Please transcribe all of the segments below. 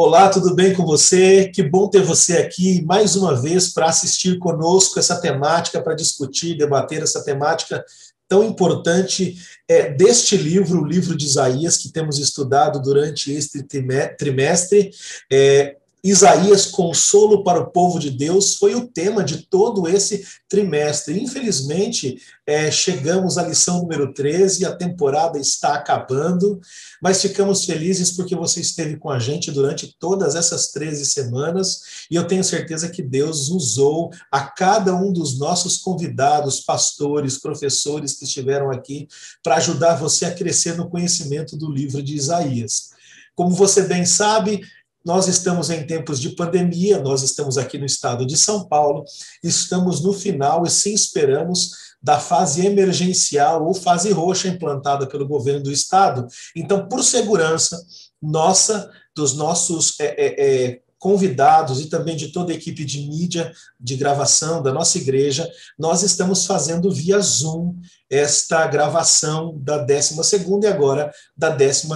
Olá, tudo bem com você? Que bom ter você aqui mais uma vez para assistir conosco essa temática, para discutir, debater essa temática tão importante é, deste livro, o livro de Isaías, que temos estudado durante este trimestre. É, Isaías, consolo para o povo de Deus, foi o tema de todo esse trimestre. Infelizmente, é, chegamos à lição número 13, a temporada está acabando, mas ficamos felizes porque você esteve com a gente durante todas essas 13 semanas e eu tenho certeza que Deus usou a cada um dos nossos convidados, pastores, professores que estiveram aqui, para ajudar você a crescer no conhecimento do livro de Isaías. Como você bem sabe, nós estamos em tempos de pandemia, nós estamos aqui no estado de São Paulo, estamos no final e sim esperamos da fase emergencial ou fase roxa implantada pelo governo do estado. Então, por segurança nossa, dos nossos é, é, é, convidados e também de toda a equipe de mídia, de gravação da nossa igreja, nós estamos fazendo via Zoom esta gravação da 12 e agora da 13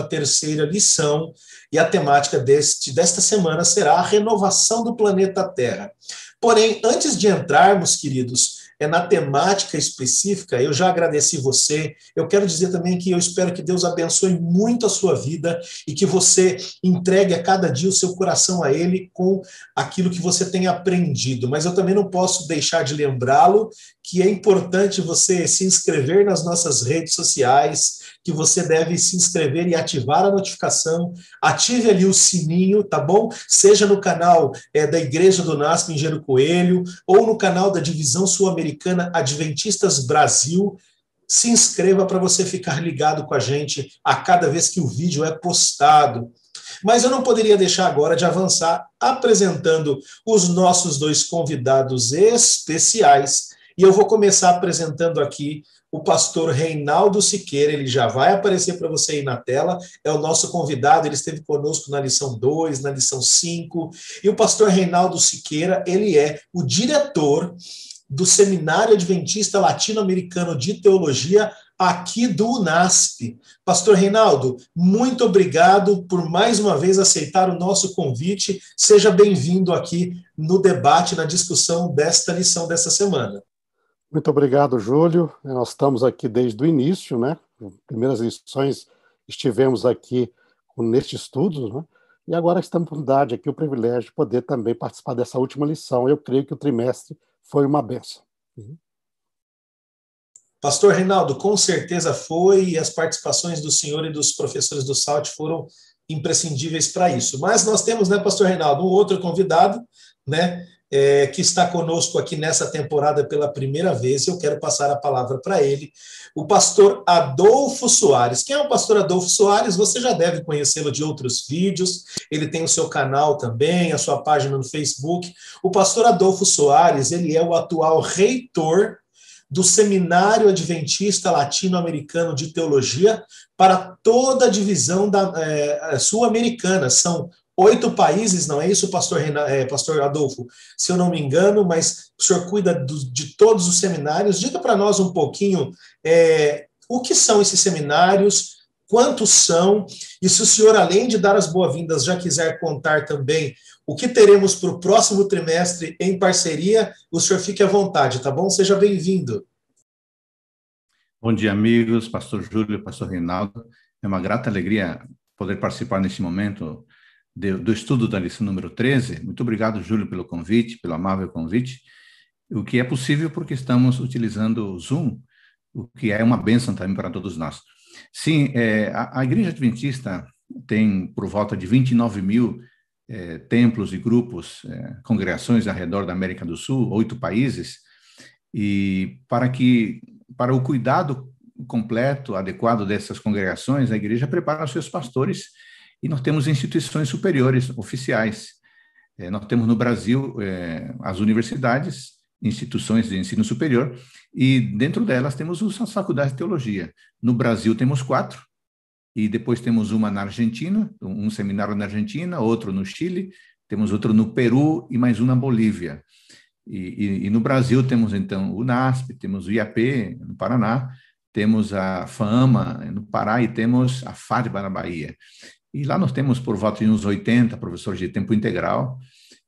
lição, e a temática deste, desta semana será a renovação do planeta Terra. Porém, antes de entrarmos, queridos, é na temática específica, eu já agradeci você. Eu quero dizer também que eu espero que Deus abençoe muito a sua vida e que você entregue a cada dia o seu coração a Ele com aquilo que você tem aprendido. Mas eu também não posso deixar de lembrá-lo que é importante você se inscrever nas nossas redes sociais que você deve se inscrever e ativar a notificação. Ative ali o sininho, tá bom? Seja no canal é, da Igreja do NASP em Coelho ou no canal da Divisão Sul-Americana Adventistas Brasil. Se inscreva para você ficar ligado com a gente a cada vez que o vídeo é postado. Mas eu não poderia deixar agora de avançar apresentando os nossos dois convidados especiais. E eu vou começar apresentando aqui o pastor Reinaldo Siqueira, ele já vai aparecer para você aí na tela, é o nosso convidado, ele esteve conosco na lição 2, na lição 5, e o pastor Reinaldo Siqueira, ele é o diretor do Seminário Adventista Latino-Americano de Teologia aqui do UNASP. Pastor Reinaldo, muito obrigado por mais uma vez aceitar o nosso convite. Seja bem-vindo aqui no debate, na discussão desta lição dessa semana. Muito obrigado, Júlio. Nós estamos aqui desde o início, né? Primeiras lições estivemos aqui neste estudo, né? E agora esta oportunidade aqui, o privilégio de poder também participar dessa última lição. Eu creio que o trimestre foi uma benção. Uhum. Pastor Reinaldo, com certeza foi, e as participações do senhor e dos professores do SALT foram imprescindíveis para isso. Mas nós temos, né, Pastor Reinaldo, um outro convidado, né, é, que está conosco aqui nessa temporada pela primeira vez. Eu quero passar a palavra para ele, o pastor Adolfo Soares. Quem é o pastor Adolfo Soares? Você já deve conhecê-lo de outros vídeos. Ele tem o seu canal também, a sua página no Facebook. O pastor Adolfo Soares, ele é o atual reitor do Seminário Adventista Latino-Americano de Teologia para toda a divisão da é, sul-americana. São oito países, não é isso, pastor, Renan, é, pastor Adolfo? Se eu não me engano, mas o senhor cuida do, de todos os seminários. Diga para nós um pouquinho é, o que são esses seminários, quantos são, e se o senhor, além de dar as boas-vindas, já quiser contar também o que teremos para o próximo trimestre em parceria, o senhor fique à vontade, tá bom? Seja bem-vindo. Bom dia, amigos, pastor Júlio, pastor Reinaldo. É uma grata alegria poder participar neste momento de, do estudo da lição número 13. Muito obrigado, Júlio, pelo convite, pelo amável convite. O que é possível porque estamos utilizando o Zoom, o que é uma bênção também para todos nós. Sim, é, a, a, Igreja Adventista tem por volta de 29 mil é, templos e grupos, é, congregações ao redor da América do Sul, oito países, e para que para o cuidado completo, adequado dessas congregações, a igreja prepara seus pastores e nós temos instituições superiores oficiais. É, nós temos no Brasil é, as universidades, instituições de ensino superior, e dentro delas temos as faculdades de teologia. No Brasil temos quatro, e depois temos uma na Argentina, um seminário na Argentina, outro no Chile, temos outro no Peru e mais um na Bolívia. E, e, e no Brasil temos então o NASP, temos o IAP no Paraná, temos a FAMA no Pará e temos a FADBA na Bahia. E lá nós temos por volta de uns 80 professores de tempo integral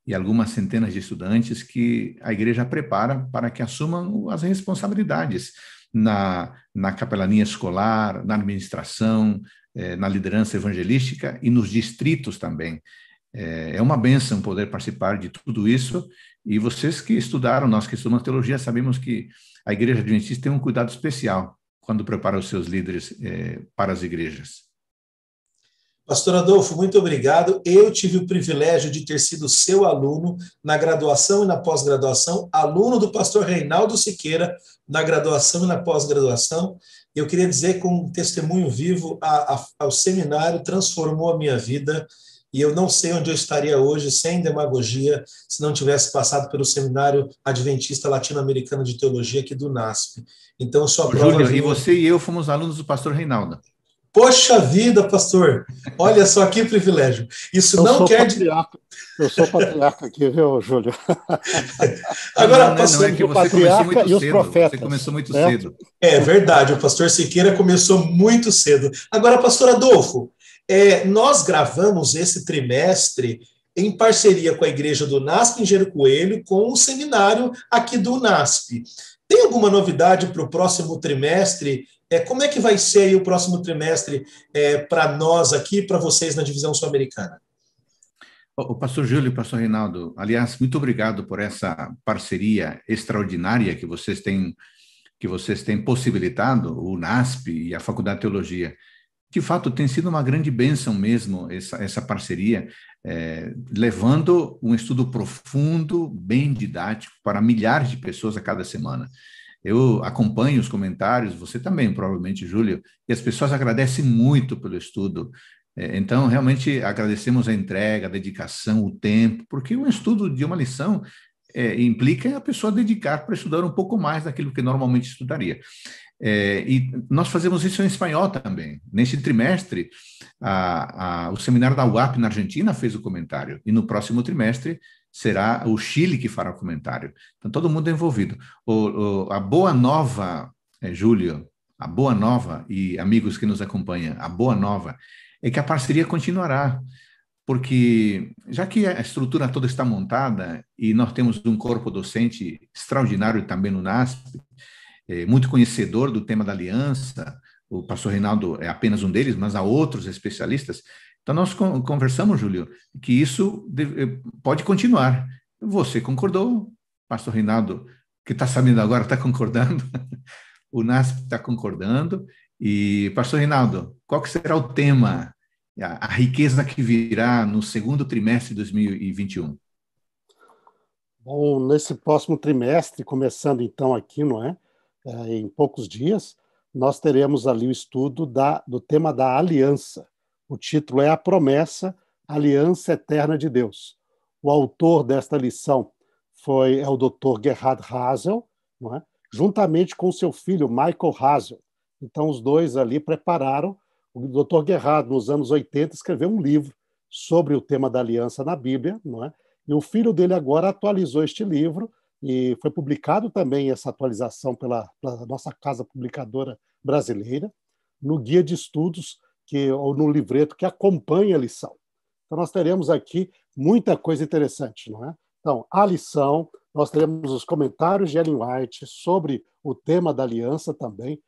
e algumas centenas de estudantes que a igreja prepara para que assumam as responsabilidades na, na capelania escolar, na administração, eh, na liderança evangelística e nos distritos também. Eh, é uma benção poder participar de tudo isso. E vocês que estudaram, nós que estudamos teologia, sabemos que a Igreja Adventista tem um cuidado especial quando prepara os seus líderes eh, para as igrejas. Pastor Adolfo, muito obrigado. Eu tive o privilégio de ter sido seu aluno na graduação e na pós-graduação, aluno do pastor Reinaldo Siqueira na graduação e na pós-graduação. Eu queria dizer com um testemunho vivo, a, a, ao seminário transformou a minha vida e eu não sei onde eu estaria hoje sem demagogia se não tivesse passado pelo seminário adventista latino-americano de teologia aqui do NASP. Então, só prova. Júlio, viva... e você e eu fomos alunos do pastor Reinaldo. Poxa vida, pastor! Olha só que privilégio. Isso eu não quer dizer. Eu sou patriarca aqui, viu, Júlio? Agora, não, pastor, não é, é que você patriarca começou muito cedo. profetas. Você começou muito né? cedo. É verdade, o pastor Siqueira começou muito cedo. Agora, pastor Adolfo, é, nós gravamos esse trimestre em parceria com a igreja do NASP em Coelho, com o seminário aqui do NASP. Tem alguma novidade para o próximo trimestre é, como é que vai ser o próximo trimestre é, para nós aqui, para vocês na divisão sul-americana? O pastor Júlio e pastor Reinaldo, aliás, muito obrigado por essa parceria extraordinária que vocês têm que vocês têm possibilitado, o NASP e a Faculdade de Teologia. De fato, tem sido uma grande bênção mesmo essa, essa parceria, é, levando um estudo profundo, bem didático, para milhares de pessoas a cada semana. Eu acompanho os comentários, você também, provavelmente, Júlio, e as pessoas agradecem muito pelo estudo. É, então, realmente agradecemos a entrega, a dedicação, o tempo, porque o estudo de uma lição é, implica a pessoa dedicar para estudar um pouco mais daquilo que normalmente estudaria. É, e nós fazemos isso em espanhol também. Neste trimestre, a, a, o seminário da UAP na Argentina fez o comentário, e no próximo trimestre será o Chile que fará o comentário. Então, todo mundo é envolvido. O, o, a boa nova, é, Júlio, a boa nova, e amigos que nos acompanham, a boa nova é que a parceria continuará, porque já que a estrutura toda está montada e nós temos um corpo docente extraordinário também no NASP, é, eh, muito conhecedor do tema da aliança, o pastor Reinaldo é apenas um deles, mas há outros especialistas, então, nós conversamos, Júlio, que isso eh, pode continuar. Você concordou, pastor Reinaldo, que está sabendo agora, está concordando. o NASP está concordando. E, pastor Reinaldo, qual que será o tema, a, a riqueza que virá no segundo trimestre de 2021? Bom, nesse próximo trimestre, começando então aqui, não é? é em poucos dias, nós teremos ali o estudo da, do tema da aliança. O título é A Promessa, Aliança Eterna de Deus. O autor desta lição foi é o Dr. Gerhard Hasel, é? juntamente com seu filho Michael Hazel. Então, os dois ali prepararam. O Dr. Gerhard, nos anos 80, escreveu um livro sobre o tema da aliança na Bíblia, não é? E o filho dele agora atualizou este livro e foi publicado também essa atualização pela, pela nossa casa publicadora brasileira no guia de estudos que ou no livreto que acompanha a lição. Então nós teremos aqui muita coisa interessante, não é? Então, a lição, nós teremos os comentários de Ellen White sobre o tema da aliança também,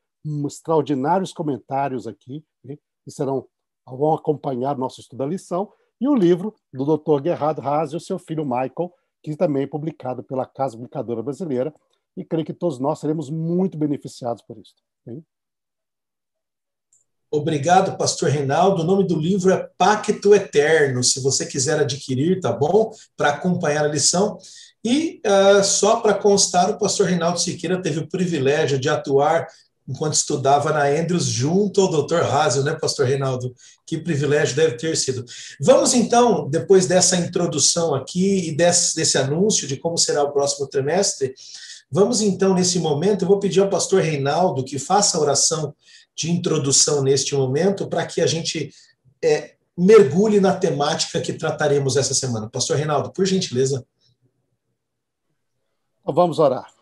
extraordinários comentários aqui, né, que serão vão acompanhar nosso estudo da lição, e o livro do Dr. Gerhard Haas e o seu filho Michael, que também é publicado pela Casa Publicadora Brasileira, e creio que todos nós seremos muito beneficiados por isso. Obrigado, pastor Reinaldo. O nome do livro é Pacto Eterno, se você quiser adquirir, tá bom? Para acompanhar a lição. E uh, só para constar, o pastor Reinaldo Siqueira teve o privilégio de atuar enquanto estudava na Andrews junto ao Dr. Hazel, né, pastor Reinaldo? Que privilégio deve ter sido. Vamos então, depois dessa introdução aqui e desse, desse anúncio de como será o próximo trimestre, vamos então, nesse momento, eu vou pedir ao pastor Reinaldo que faça a oração de introdução neste momento para que a gente é, mergulhe na temática que trataremos essa semana. Pastor Reinaldo, por gentileza. Então, vamos orar.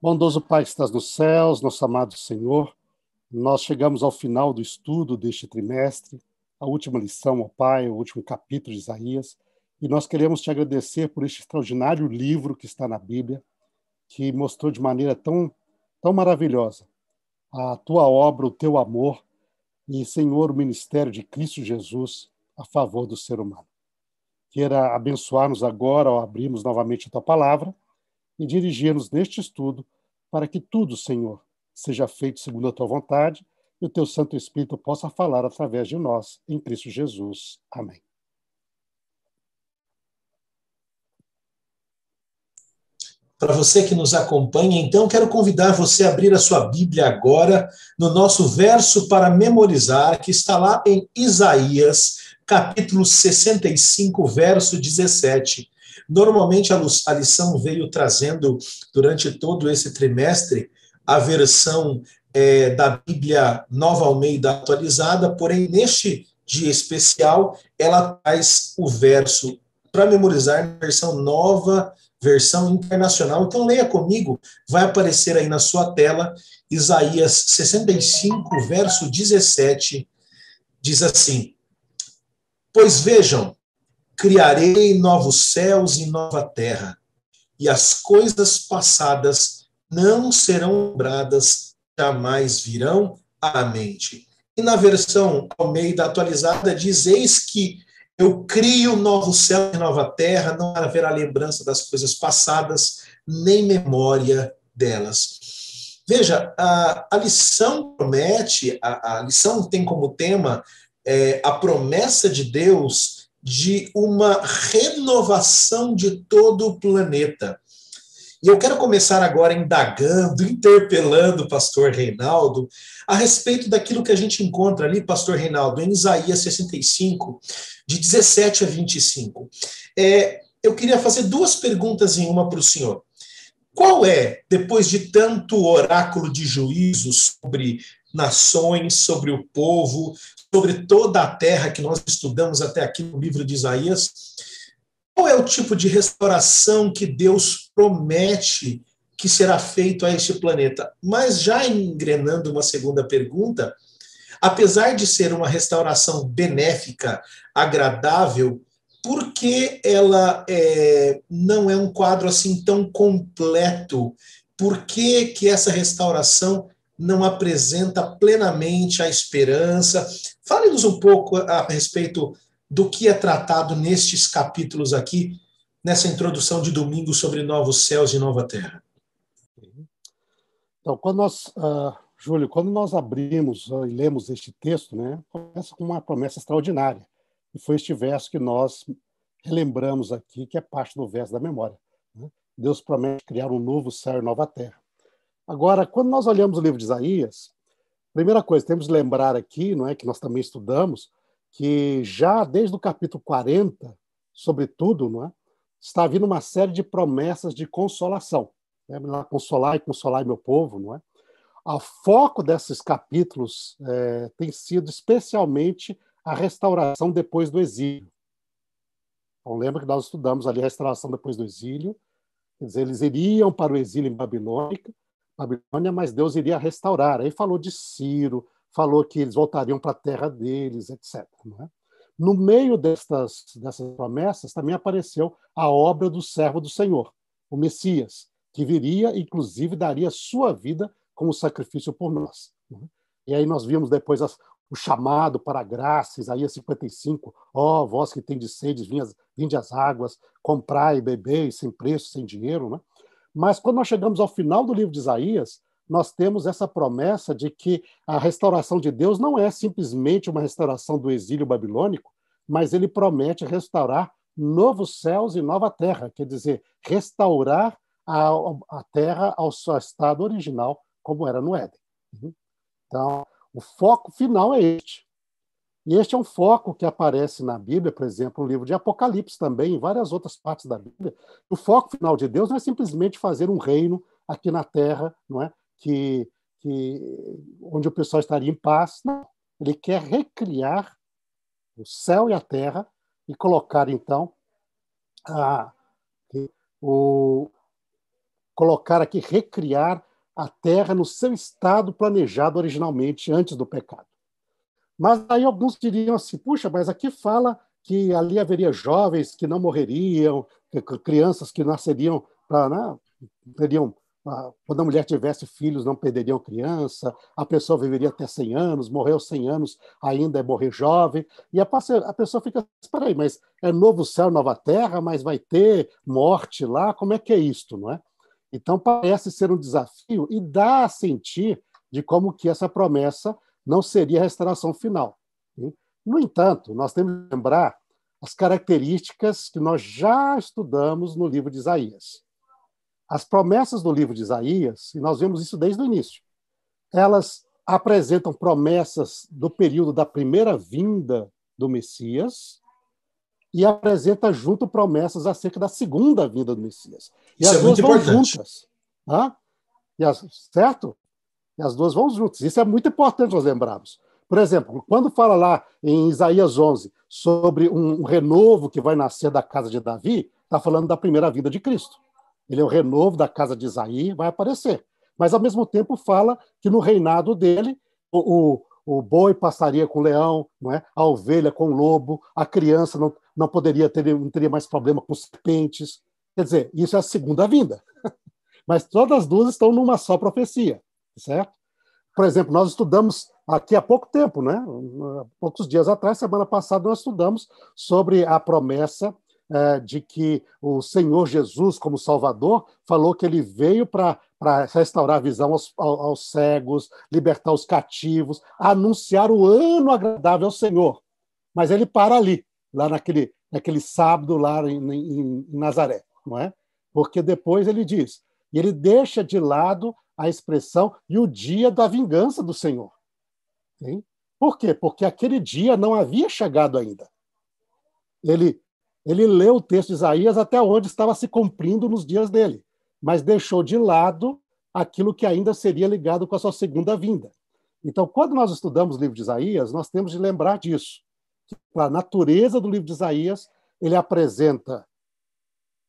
Bondoso Pai que estás nos céus, nosso amado Senhor, nós chegamos ao final do estudo deste trimestre, a última lição ao Pai, o último capítulo de Isaías, e nós queremos te agradecer por este extraordinário livro que está na Bíblia, que mostrou de maneira tão, tão maravilhosa a tua obra, o teu amor e, Senhor, o ministério de Cristo Jesus a favor do ser humano. Queira abençoar-nos agora ao abrirmos novamente a tua palavra e dirigir-nos neste estudo para que tudo, Senhor, seja feito segundo a tua vontade e o teu Santo Espírito possa falar através de nós, em Cristo Jesus. Amém. Para você que nos acompanha, então quero convidar você a abrir a sua Bíblia agora no nosso verso para memorizar, que está lá em Isaías, capítulo 65, verso 17. Normalmente a lição veio trazendo durante todo esse trimestre a versão é, da Bíblia Nova Almeida atualizada, porém neste dia especial ela traz o verso para memorizar na versão nova versão internacional. Então, leia comigo, vai aparecer aí na sua tela, Isaías 65, verso 17, diz assim: Pois vejam, criarei novos céus e nova terra, e as coisas passadas não serão lembradas, jamais virão à mente. E na versão Almeida atualizada diz: Eis que eu crio um novo céu e nova terra, não haverá lembrança das coisas passadas, nem memória delas. Veja, a, a lição promete, a, a, lição tem como tema é, a promessa de Deus de uma renovação de todo o planeta. E eu quero começar agora indagando, interpelando o pastor Reinaldo a respeito daquilo que a gente encontra ali, pastor Reinaldo, em Isaías 65, de 17 a 25. É, eu queria fazer duas perguntas em uma para o senhor. Qual é, depois de tanto oráculo de juízo sobre nações, sobre o povo, sobre toda a terra que nós estudamos até aqui no livro de Isaías, qual é o tipo de restauração que Deus promete que será feito a este planeta. Mas já engrenando uma segunda pergunta, apesar de ser uma restauração benéfica, agradável, por que ela é, não é um quadro assim tão completo? Por que, que essa restauração não apresenta plenamente a esperança? Fale-nos um pouco a respeito do que é tratado nestes capítulos aqui, nessa introdução de domingo sobre novos céus e nova terra. Então, quando nós, uh, Júlio, quando nós abrimos uh, e lemos este texto, né, começa com uma promessa extraordinária. E foi este verso que nós relembramos aqui, que é parte do verso da memória. Né? Deus promete criar um novo céu e nova terra. Agora, quando nós olhamos o livro de Isaías, primeira coisa, temos que lembrar aqui, não é, que nós também estudamos, que já desde o capítulo 40, sobretudo, não é, está vindo uma série de promessas de consolação né, lá consolar e consolar meu povo, não é? O foco desses capítulos é, tem sido especialmente a restauração depois do exílio. Então, lembra que nós estudamos ali a restauração depois do exílio, quer dizer, eles iriam para o exílio em Babilônica, Babilônia, mas Deus iria restaurar. Aí falou de Ciro, falou que eles voltariam para a terra deles, etc. É? No meio destas, dessas promessas também apareceu a obra do servo do Senhor, o Messias, que viria, inclusive, daria sua vida como sacrifício por nós. Né? E aí nós vimos depois as, o chamado para a graça, Isaías 55, ó oh, vós que tem de sede, vinde às águas, comprai, bebei, sem preço, sem dinheiro. Né? Mas quando nós chegamos ao final do livro de Isaías, nós temos essa promessa de que a restauração de Deus não é simplesmente uma restauração do exílio babilônico, mas ele promete restaurar novos céus e nova terra, quer dizer, restaurar a, a terra ao seu estado original, como era no Éden. Uhum. Então, o foco final é este. E este é um foco que aparece na Bíblia, por exemplo, no livro de Apocalipse também, em várias outras partes da Bíblia. O foco final de Deus não é simplesmente fazer um reino aqui na terra, não é? Que, que onde o pessoal estaria em paz. Não. Ele quer recriar o céu e a terra e colocar então a, o, colocar aqui, recriar a terra no seu estado planejado originalmente antes do pecado. Mas aí alguns diriam assim: puxa, mas aqui fala que ali haveria jovens que não morreriam, crianças que nasceriam para. Né, teriam, quando a mulher tivesse filhos, não perderiam criança, a pessoa viveria até 100 anos, morreu 100 anos, ainda é morrer jovem. E a, a pessoa fica: espera assim, aí, mas é novo céu, nova terra, mas vai ter morte lá, como é que é isto, não é? Então, parece ser um desafio e dá a sentir de como que essa promessa não seria a restauração final. No entanto, nós temos que lembrar as características que nós já estudamos no livro de Isaías. As promessas do livro de Isaías, e nós vemos isso desde o início, elas apresentam promessas do período da primeira vinda do Messias, e apresenta junto promessas acerca da segunda vinda do Messias. E Isso as é duas vão importante. juntas. Tá? E as, certo? E as duas vão juntas. Isso é muito importante nós lembrarmos. Por exemplo, quando fala lá em Isaías 11 sobre um renovo que vai nascer da casa de Davi, está falando da primeira vida de Cristo. Ele é o renovo da casa de Isaí, vai aparecer. Mas, ao mesmo tempo, fala que no reinado dele, o, o, o boi passaria com o leão, não é? a ovelha com o lobo, a criança não, não poderia ter, não teria mais problema com serpentes. Quer dizer, isso é a segunda vinda. Mas todas as duas estão numa só profecia, certo? Por exemplo, nós estudamos aqui há pouco tempo, né? Poucos dias atrás, semana passada, nós estudamos sobre a promessa é, de que o Senhor Jesus, como Salvador, falou que ele veio para para restaurar a visão aos, aos, cegos, libertar os cativos, anunciar o ano agradável ao Senhor. Mas ele para ali lá naquele, naquele sábado lá em, em, em Nazaré, não é? Porque depois ele diz, e ele deixa de lado a expressão e o dia da vingança do Senhor. Sim? Por quê? Porque aquele dia não havia chegado ainda. Ele, ele leu o texto de Isaías até onde estava se cumprindo nos dias dele, mas deixou de lado aquilo que ainda seria ligado com a sua segunda vinda. Então, quando nós estudamos o livro de Isaías, nós temos de lembrar disso para a natureza do livro de Isaías, ele apresenta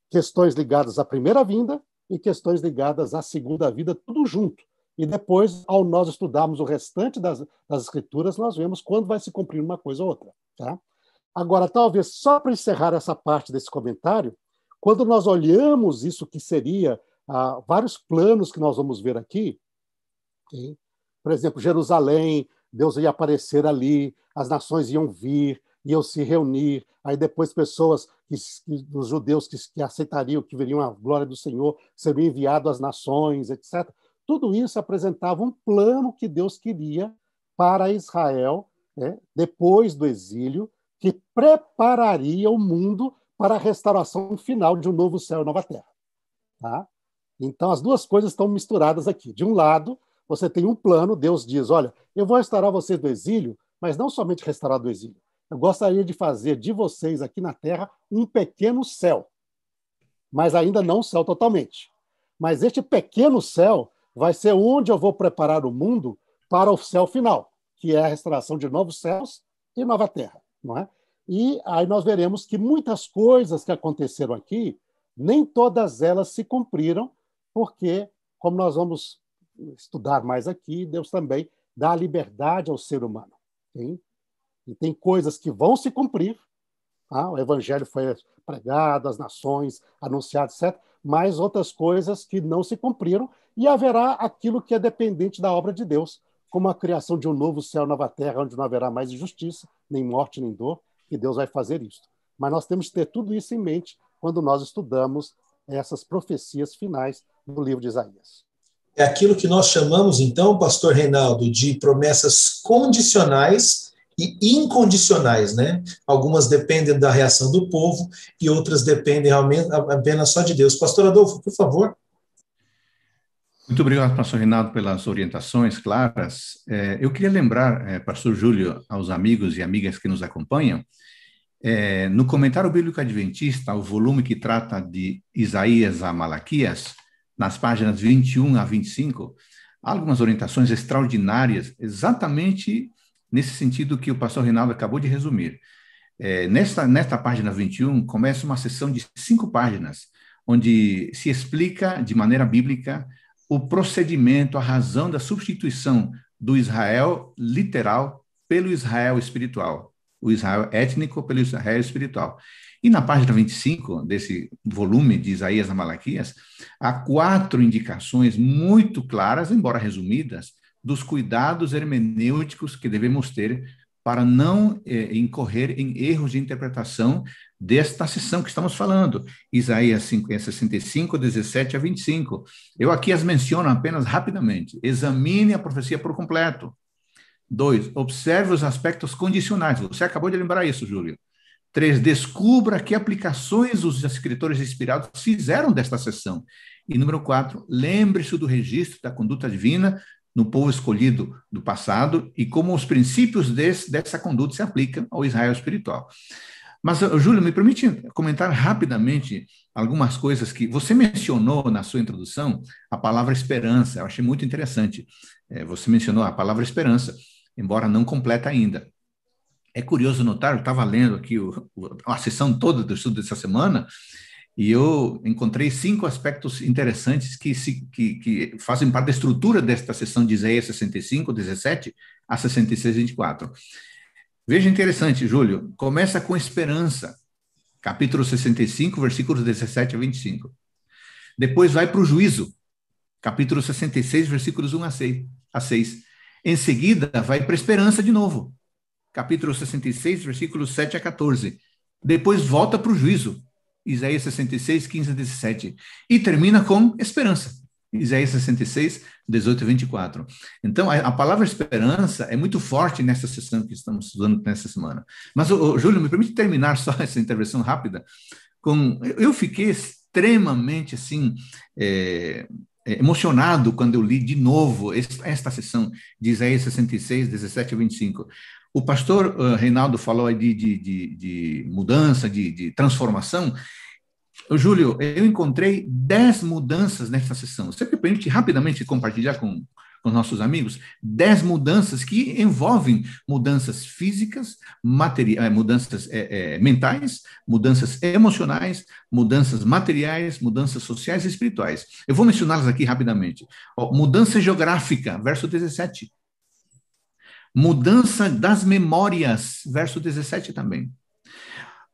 questões ligadas à primeira vinda e questões ligadas à segunda vida, tudo junto. E depois, ao nós estudarmos o restante das, das escrituras, nós vemos quando vai se cumprir uma coisa ou outra. Tá? Agora, talvez só para encerrar essa parte desse comentário, quando nós olhamos isso que seria ah, vários planos que nós vamos ver aqui, okay? por exemplo, Jerusalém, Deus ia aparecer ali, as nações iam vir, iam se reunir, aí depois pessoas que, dos judeus que, que aceitariam, que viriam a glória do Senhor, seriam enviados às nações, etc. Tudo isso apresentava um plano que Deus queria para Israel, né, depois do exílio, que prepararia o mundo para a restauração final de um novo céu e nova terra. Tá? Então, as duas coisas estão misturadas aqui. De um lado, você tem um plano, Deus diz: olha, eu vou restaurar vocês do exílio, mas não somente restaurar do exílio. Eu gostaria de fazer de vocês aqui na terra um pequeno céu, mas ainda não céu totalmente. Mas este pequeno céu vai ser onde eu vou preparar o mundo para o céu final, que é a restauração de novos céus e nova terra, não é? E aí nós veremos que muitas coisas que aconteceram aqui, nem todas elas se cumpriram, porque, como nós vamos estudar mais aqui, Deus também dá liberdade ao ser humano. Sim? E tem coisas que vão se cumprir. Tá? O evangelho foi pregado, as nações anunciado, etc. Mas outras coisas que não se cumpriram e haverá aquilo que é dependente da obra de Deus, como a criação de um novo céu, nova terra, onde não haverá mais injustiça, nem morte, nem dor, e Deus vai fazer isso. Mas nós temos que ter tudo isso em mente quando nós estudamos essas profecias finais do livro de Isaías. É aquilo que nós chamamos, então, pastor Reinaldo, de promessas condicionais e incondicionais, né? Algumas dependem da reação do povo e outras dependem realmente apenas só de Deus. Pastor Adolfo, por favor. Muito obrigado, pastor Reinaldo, pelas orientações claras. É, eu queria lembrar, é, pastor Júlio, aos amigos e amigas que nos acompanham, é, no comentário bíblico adventista, o volume que trata de Isaías a Malaquias, nas páginas 21 a 25, algumas orientações extraordinárias, exatamente nesse sentido que o pastor Reinaldo acabou de resumir. É, nesta, nesta página 21, começa uma sessão de cinco páginas, onde se explica de maneira bíblica o procedimento, a razão da substituição do Israel literal pelo Israel espiritual, o Israel étnico pelo Israel espiritual. E na página 25 desse volume de Isaías a Malaquias, há quatro indicações muito claras, embora resumidas, dos cuidados hermenêuticos que devemos ter para não eh, incorrer em erros de interpretação desta sessão que estamos falando, Isaías 65, 17 eh, a 25. Eu aqui as menciono apenas rapidamente. Examine a profecia por completo. Dois, observe os aspectos condicionais. Você acabou de lembrar isso, Júlio. 3. Descubra que aplicações os escritores inspirados fizeram desta sessão. E número 4. Lembre-se do registro da conduta divina no povo escolhido do passado e como os princípios desse, dessa conduta se aplicam ao Israel espiritual. Mas, Júlio, me permite comentar rapidamente algumas coisas que você mencionou na sua introdução, a palavra esperança. Eu achei muito interessante. É, você mencionou a palavra esperança, embora não completa ainda. É curioso notar, eu estava lendo aqui o, a sessão toda do estudo dessa semana e eu encontrei cinco aspectos interessantes que, se, que, que fazem parte da estrutura desta sessão de Isaías 65, 17 a 66, 24. Veja interessante, Júlio, começa com esperança, capítulo 65, versículos 17 a 25. Depois vai para o juízo, capítulo 66, versículos 1 a 6. A 6. Em seguida, vai para a esperança de novo, capítulo 66, versículos 7 a 14. Depois volta para o juízo, Isaías 66, 15 a 17. E termina com esperança, Isaías 66, 18 a 24. Então, a, a, palavra esperança é muito forte nessa sessão que estamos estudando nessa semana. Mas, ô, ô, Júlio, me permite terminar só essa intervenção rápida. com Eu fiquei extremamente, assim, é, é, emocionado quando eu li de novo esta, esta sessão de Isaías 66, 17 a 25. O pastor eh, Reinaldo falou aí de, de, de, de mudança, de, de transformação. Júlio, eu encontrei 10 mudanças nesta sessão. Você me permite rapidamente compartilhar com, com nossos amigos? 10 mudanças que envolvem mudanças físicas, eh, mudanças é, é, mentais, mudanças emocionais, mudanças materiais, mudanças sociais e espirituais. Eu vou mencioná-las aqui rapidamente. Ó, mudança geográfica, verso 17. Mudança das memórias, verso 17 também.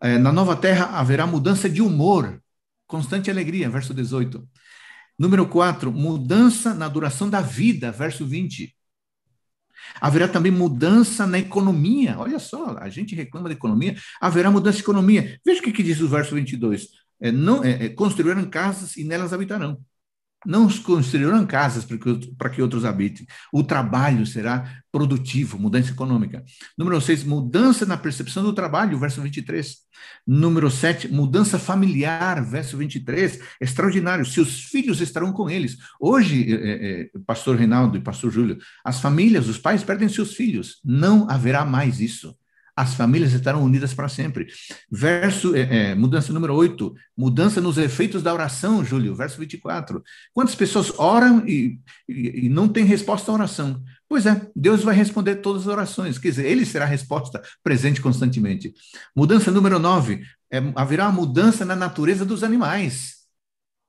É, na nova terra haverá mudança de humor, constante alegria, verso 18. Número 4, mudança na duração da vida, verso 20. Haverá também mudança na economia. Olha só, a gente reclama da economia. Haverá mudança de economia. Veja o que, que diz o verso 22. É, não, é, é casas e nelas habitarão. Não construirão casas para que, para que outros habitem. O trabalho será produtivo, mudança econômica. Número 6, mudança na percepção do trabalho, verso 23. Número 7, mudança familiar, verso 23. Extraordinário, seus filhos estarão com eles. Hoje, é, é, pastor Reinaldo e pastor Júlio, as famílias, os pais perdem seus filhos. Não haverá mais isso as famílias estarão unidas para sempre. Verso, é, é, mudança número 8, mudança nos efeitos da oração, Júlio, verso 24. Quantas pessoas oram e, e, e não têm resposta à oração? Pois é, Deus vai responder todas as orações, quer dizer, ele será a resposta presente constantemente. Mudança número 9, é, haverá mudança na natureza dos animais.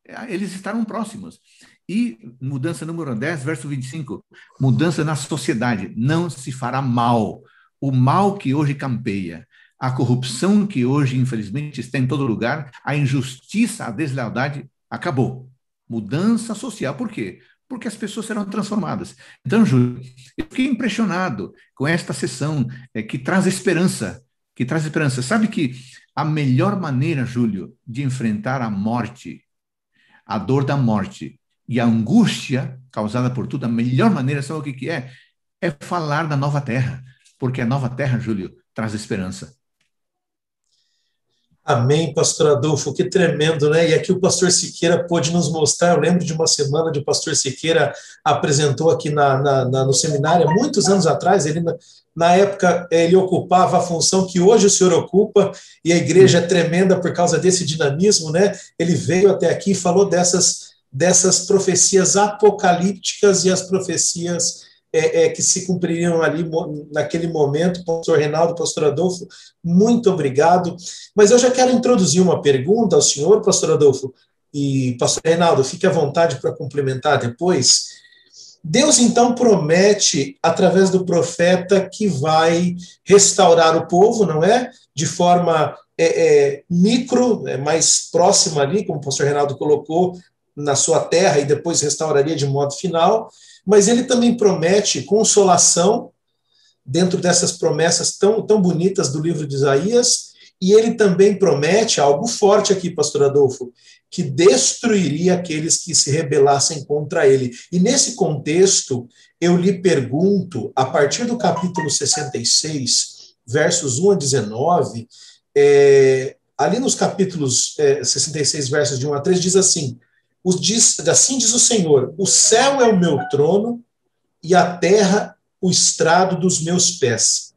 É, eles estarão próximos. E mudança número 10, verso 25, mudança na sociedade, não se fará mal o mal que hoje campeia, a corrupção que hoje, infelizmente, está em todo lugar, a injustiça, a deslealdade, acabou. Mudança social, por quê? Porque as pessoas serão transformadas. Então, Júlio, eu fiquei impressionado com esta sessão é, que traz esperança, que traz esperança. Sabe que a melhor maneira, Júlio, de enfrentar a morte, a dor da morte e a angústia causada por tudo, a melhor maneira, sabe o que, que é? É falar da nova terra porque a nova terra, Júlio, traz esperança. Amém, pastor Adolfo, que tremendo, né? E aqui o pastor Siqueira pôde nos mostrar, eu lembro de uma semana de o pastor Siqueira apresentou aqui na, na, na, no seminário, muitos anos atrás, ele na época ele ocupava a função que hoje o senhor ocupa, e a igreja é tremenda por causa desse dinamismo, né? Ele veio até aqui e falou dessas, dessas profecias apocalípticas e as profecias é, é, que se cumpririam ali naquele momento. Pastor Reinaldo, pastor Adolfo, muito obrigado. Mas eu já quero introduzir uma pergunta ao senhor, pastor Adolfo, e pastor Reinaldo, fique à vontade para complementar depois. Deus então promete, através do profeta, que vai restaurar o povo, não é? De forma é, é, micro, é, mais próxima ali, como o pastor Reinaldo colocou, na sua terra e depois restauraria de modo final mas ele também promete consolação dentro dessas promessas tão, tão bonitas do livro de Isaías, e ele também promete algo forte aqui, pastor Adolfo, que destruiria aqueles que se rebelassem contra ele. E nesse contexto, eu lhe pergunto, a partir do capítulo 66, versos 1 a 19, é, eh, ali nos capítulos é, eh, 66, versos de 1 a 3, diz assim: diz, assim diz o Senhor: O céu é o meu trono e a terra o estrado dos meus pés.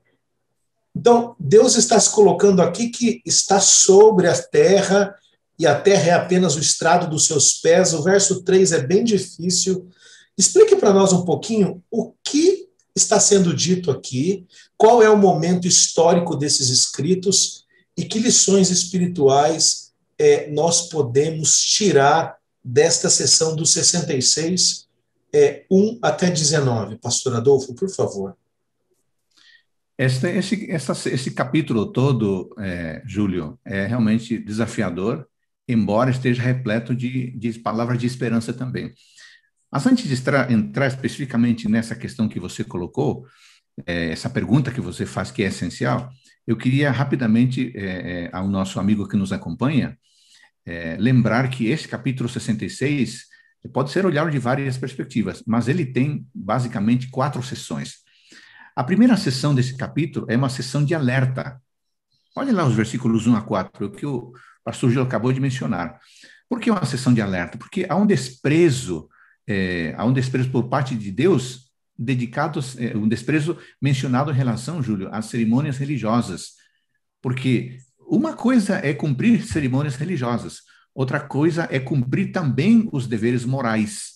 Então, Deus está se colocando aqui que está sobre a terra e a terra é apenas o estrado dos seus pés. O verso 3 é bem difícil. Explique para nós um pouquinho o que está sendo dito aqui, qual é o momento histórico desses escritos e que lições espirituais é, nós podemos tirar desta sessão dos 66, é, 1 até 19. Pastor Adolfo, por favor. Este, esse, capítulo todo, é, Júlio, é realmente desafiador, embora esteja repleto de, de palavras de esperança também. Mas antes de entrar especificamente nessa questão que você colocou, é, essa pergunta que você faz, que é essencial, eu queria rapidamente, é, é ao nosso amigo que nos acompanha, é, lembrar que esse capítulo 66 pode ser olhado de várias perspectivas, mas ele tem basicamente quatro sessões. A primeira sessão desse capítulo é uma sessão de alerta. Olha lá os versículos 1 a 4, o que o pastor Gil acabou de mencionar. Por que uma sessão de alerta? Porque há um desprezo, é, há um desprezo por parte de Deus dedicados, é, um desprezo mencionado em relação, Júlio, às cerimônias religiosas. Porque uma coisa é cumprir cerimônias religiosas, outra coisa é cumprir também os deveres morais.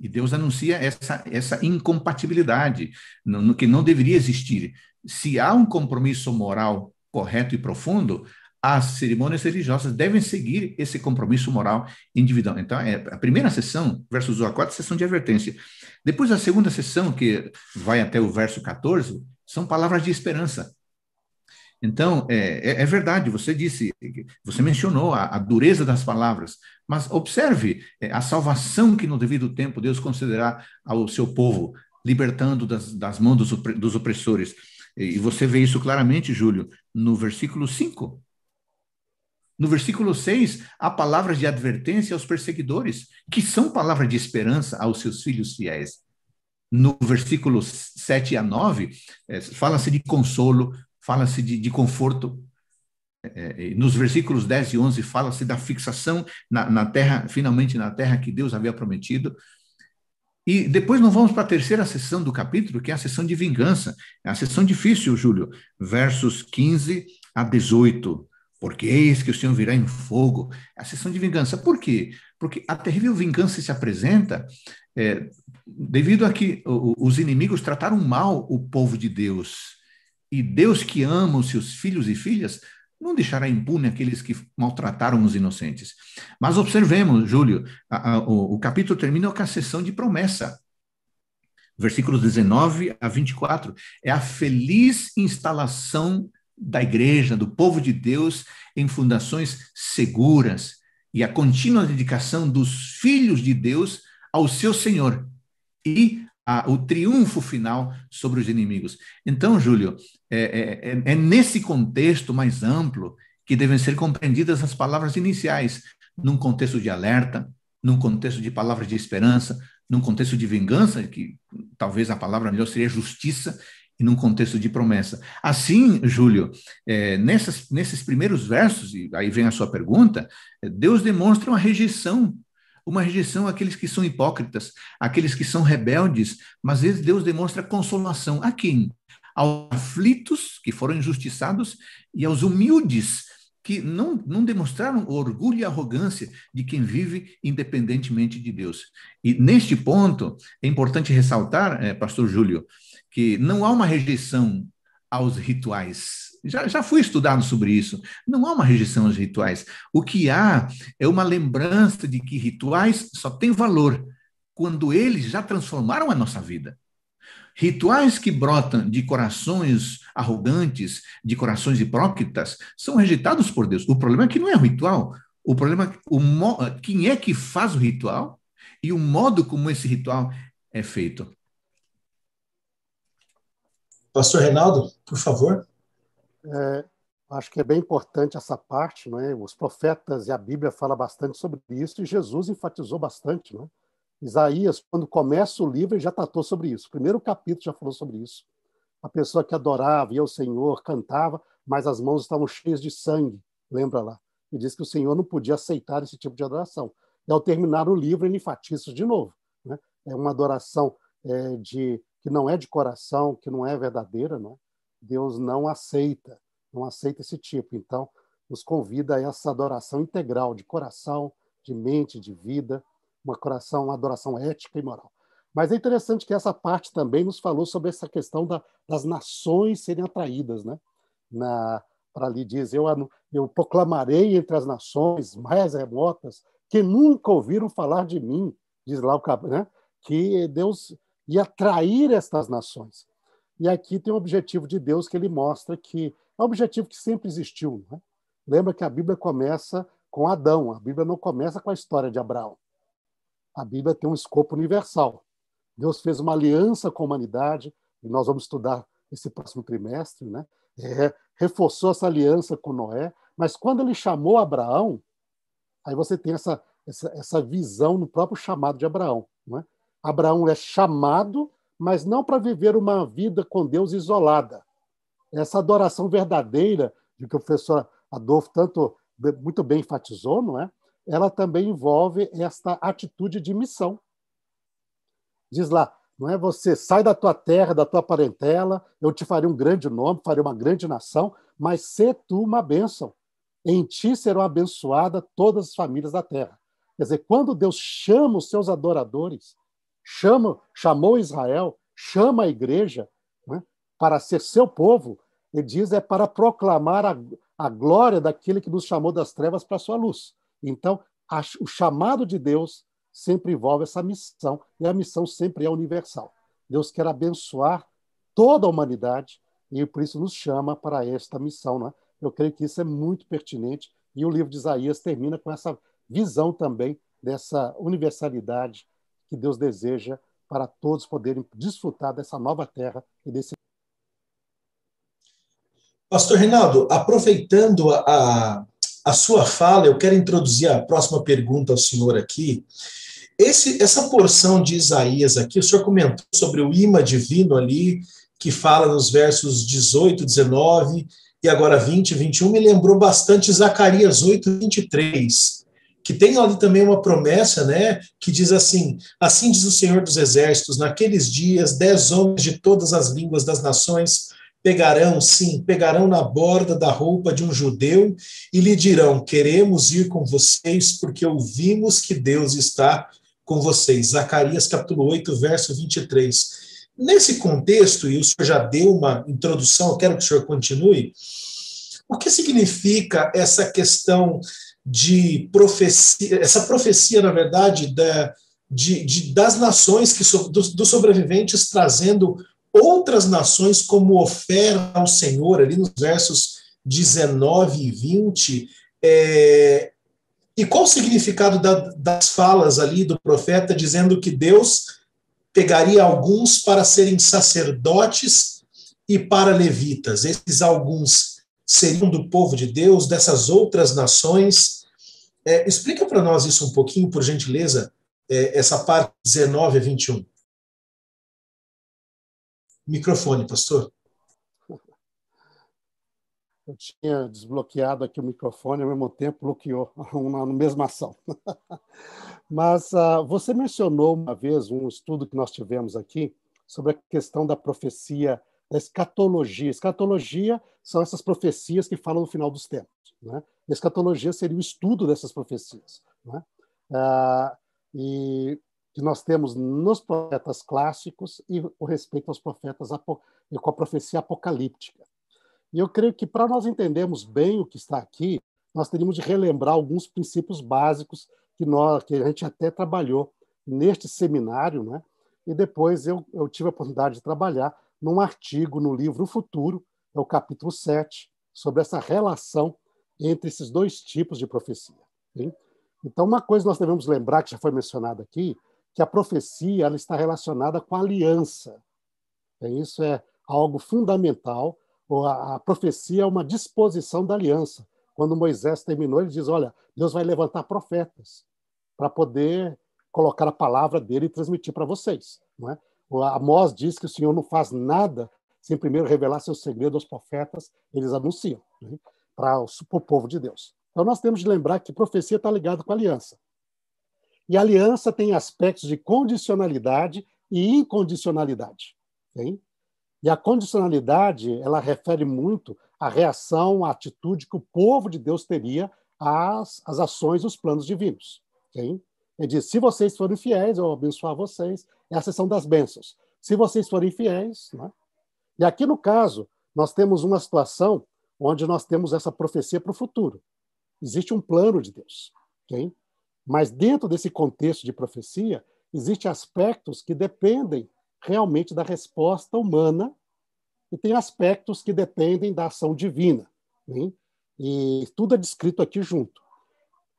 E Deus anuncia essa, essa incompatibilidade, no, no que não deveria existir. Se há um compromisso moral correto e profundo, as cerimônias religiosas devem seguir esse compromisso moral individual. Então, é a primeira sessão, versos 1 a 4, sessão de advertência. Depois, a segunda sessão, que vai até o verso 14, são palavras de esperança. Então, é, é, é, verdade, você disse, você mencionou a, a dureza das palavras, mas observe é, a salvação que no devido tempo Deus concederá ao seu povo, libertando das, das mãos dos, dos opressores. E você vê isso claramente, Júlio, no versículo 5. No versículo 6, há palavras de advertência aos perseguidores, que são palavras de esperança aos seus filhos fiéis. No versículo 7 a 9, é, fala-se de consolo, fala-se de, de, conforto. É, é, nos versículos 10 e 11, fala-se da fixação na, na terra, finalmente na terra que Deus havia prometido. E depois nós vamos para a terceira sessão do capítulo, que é a sessão de vingança. É a sessão difícil, Júlio. Versos 15 a 18. Porque eis que o Senhor virá em fogo. É a sessão de vingança. Por quê? Porque a terrível vingança se apresenta é, devido a que os inimigos trataram mal o povo de Deus. E Deus que ama os seus filhos e filhas não deixará impune aqueles que maltrataram os inocentes. Mas observemos, Júlio, a, a, o, o, capítulo termina com a sessão de promessa. Versículos 19 a 24. É a feliz instalação da igreja, do povo de Deus, em fundações seguras e a contínua dedicação dos filhos de Deus ao seu Senhor e a, o triunfo final sobre os inimigos. Então, Júlio, é, é, é, é nesse contexto mais amplo que devem ser compreendidas as palavras iniciais, num contexto de alerta, num contexto de palavras de esperança, num contexto de vingança, que talvez a palavra melhor seria justiça, e num contexto de promessa. Assim, Júlio, é, nessas, nesses primeiros versos, e aí vem a sua pergunta, é, Deus demonstra uma rejeição uma rejeição àqueles que são hipócritas, àqueles que são rebeldes, mas às vezes Deus demonstra consolação a quem? Aos aflitos, que foram injustiçados, e aos humildes, que não, não demonstraram o orgulho e arrogância de quem vive independentemente de Deus. E neste ponto, é importante ressaltar, eh, pastor Júlio, que não há uma rejeição aos rituais, já, já foi estudado sobre isso. Não há uma rejeição aos rituais. O que há é uma lembrança de que rituais só têm valor quando eles já transformaram a nossa vida. Rituais que brotam de corações arrogantes, de corações hipócritas, são rejeitados por Deus. O problema é que não é um ritual. O problema é o mo... quem é que faz o ritual e o modo como esse ritual é feito. Pastor Reinaldo, por favor. É, acho que é bem importante essa parte, não é? Os profetas e a Bíblia fala bastante sobre isso e Jesus enfatizou bastante, não é? Isaías, quando começa o livro, já tratou sobre isso. O primeiro capítulo já falou sobre isso. A pessoa que adorava, ia ao Senhor, cantava, mas as mãos estavam cheias de sangue, lembra lá? E diz que o Senhor não podia aceitar esse tipo de adoração. E ao terminar o livro, ele enfatiza isso de novo. Né? É uma adoração é, de que não é de coração, que não é verdadeira, não é? Deus não aceita, não aceita esse tipo. Então, nos convida a essa adoração integral de coração, de mente, de vida, uma coração, uma adoração ética e moral. Mas é interessante que essa parte também nos falou sobre essa questão da, das nações serem atraídas, né? Para ali dizer eu, eu proclamarei entre as nações mais remotas que nunca ouviram falar de mim, diz lá o né? que Deus ia atrair estas nações. E aqui tem o objetivo de Deus que ele mostra que é um objetivo que sempre existiu. Né? Lembra que a Bíblia começa com Adão, a Bíblia não começa com a história de Abraão. A Bíblia tem um escopo universal. Deus fez uma aliança com a humanidade, e nós vamos estudar esse próximo trimestre, né? É, reforçou essa aliança com Noé, mas quando ele chamou Abraão, aí você tem essa, essa, essa visão no próprio chamado de Abraão. Né? Abraão é chamado mas não para viver uma vida com Deus isolada. Essa adoração verdadeira, de que o professor Adolfo tanto muito bem enfatizou, não é? Ela também envolve esta atitude de missão. Diz lá, não é você sai da tua terra, da tua parentela, eu te farei um grande nome, farei uma grande nação, mas se tu uma bênção. Em ti serão abençoadas todas as famílias da terra. Quer dizer, quando Deus chama os seus adoradores, chama, chamou Israel, chama a igreja né, para ser seu povo, ele diz é para proclamar a, a glória daquele que nos chamou das trevas para a sua luz. Então, a, o chamado de Deus sempre envolve essa missão, e a missão sempre é universal. Deus quer abençoar toda a humanidade e por isso nos chama para esta missão. Né? Eu creio que isso é muito pertinente e o livro de Isaías termina com essa visão também dessa universalidade que Deus deseja para todos poderem desfrutar dessa nova terra e desse. Pastor Reinaldo, aproveitando a, a sua fala, eu quero introduzir a próxima pergunta ao senhor aqui. Esse, essa porção de Isaías aqui, o senhor comentou sobre o imã divino ali, que fala nos versos 18, 19 e agora 20, 21, me lembrou bastante Zacarias 8, 23 que tem ali também uma promessa, né, que diz assim: Assim diz o Senhor dos Exércitos, naqueles dias, dez homens de todas as línguas das nações pegarão, sim, pegarão na borda da roupa de um judeu e lhe dirão: Queremos ir com vocês, porque ouvimos que Deus está com vocês. Zacarias capítulo 8, verso 23. Nesse contexto, e o senhor já deu uma introdução, eu quero que o senhor continue. O que significa essa questão de profecia, essa profecia, na verdade, da, de, de das nações, que so, dos, dos sobreviventes trazendo outras nações como oferta ao Senhor, ali nos versos 19 e 20. É, e qual o significado da, das falas ali do profeta dizendo que Deus pegaria alguns para serem sacerdotes e para levitas? Esses alguns seriam do povo de Deus, dessas outras nações. É, explica para nós isso um pouquinho, por gentileza, é, essa parte 19 a 21. Microfone, pastor. Eu tinha desbloqueado aqui o microfone, ao mesmo tempo bloqueou na mesma ação. Mas uh, você mencionou uma vez um estudo que nós tivemos aqui sobre a questão da profecia, da escatologia. Escatologia são essas profecias que falam no final dos tempos. Né? Escatologia seria o estudo dessas profecias. Né? Ah, e que nós temos nos profetas clássicos e o respeito aos profetas com a profecia apocalíptica. E eu creio que para nós entendermos bem o que está aqui, nós teríamos de relembrar alguns princípios básicos que, nós, que a gente até trabalhou neste seminário, né? e depois eu, eu tive a oportunidade de trabalhar num artigo no livro Futuro, é o capítulo 7, sobre essa relação entre esses dois tipos de profecia. Hein? Então, uma coisa nós devemos lembrar, que já foi mencionada aqui, que a profecia ela está relacionada com a aliança. Hein? É isso é algo fundamental. A profecia é uma disposição da aliança. Quando Moisés terminou, ele diz: Olha, Deus vai levantar profetas para poder colocar a palavra dele e transmitir para vocês. Não é? O Amós diz que o Senhor não faz nada sem primeiro revelar seu segredo aos profetas, eles anunciam né, para, o, povo de Deus. Então, nós temos de lembrar que profecia está ligada com aliança. E aliança tem aspectos de condicionalidade e incondicionalidade. E a condicionalidade, ela refere muito à reação, à atitude que o povo de Deus teria às, às ações, os planos divinos. Okay? Ele diz: se vocês forem fiéis, eu abençoar vocês. Essas é a sessão das bênçãos. Se vocês forem fiéis, né, e aqui, no caso, nós temos uma situação onde nós temos essa profecia para o futuro. Existe um plano de Deus, okay? mas dentro desse contexto de profecia, existem aspectos que dependem realmente da resposta humana e tem aspectos que dependem da ação divina. E tudo é descrito aqui junto.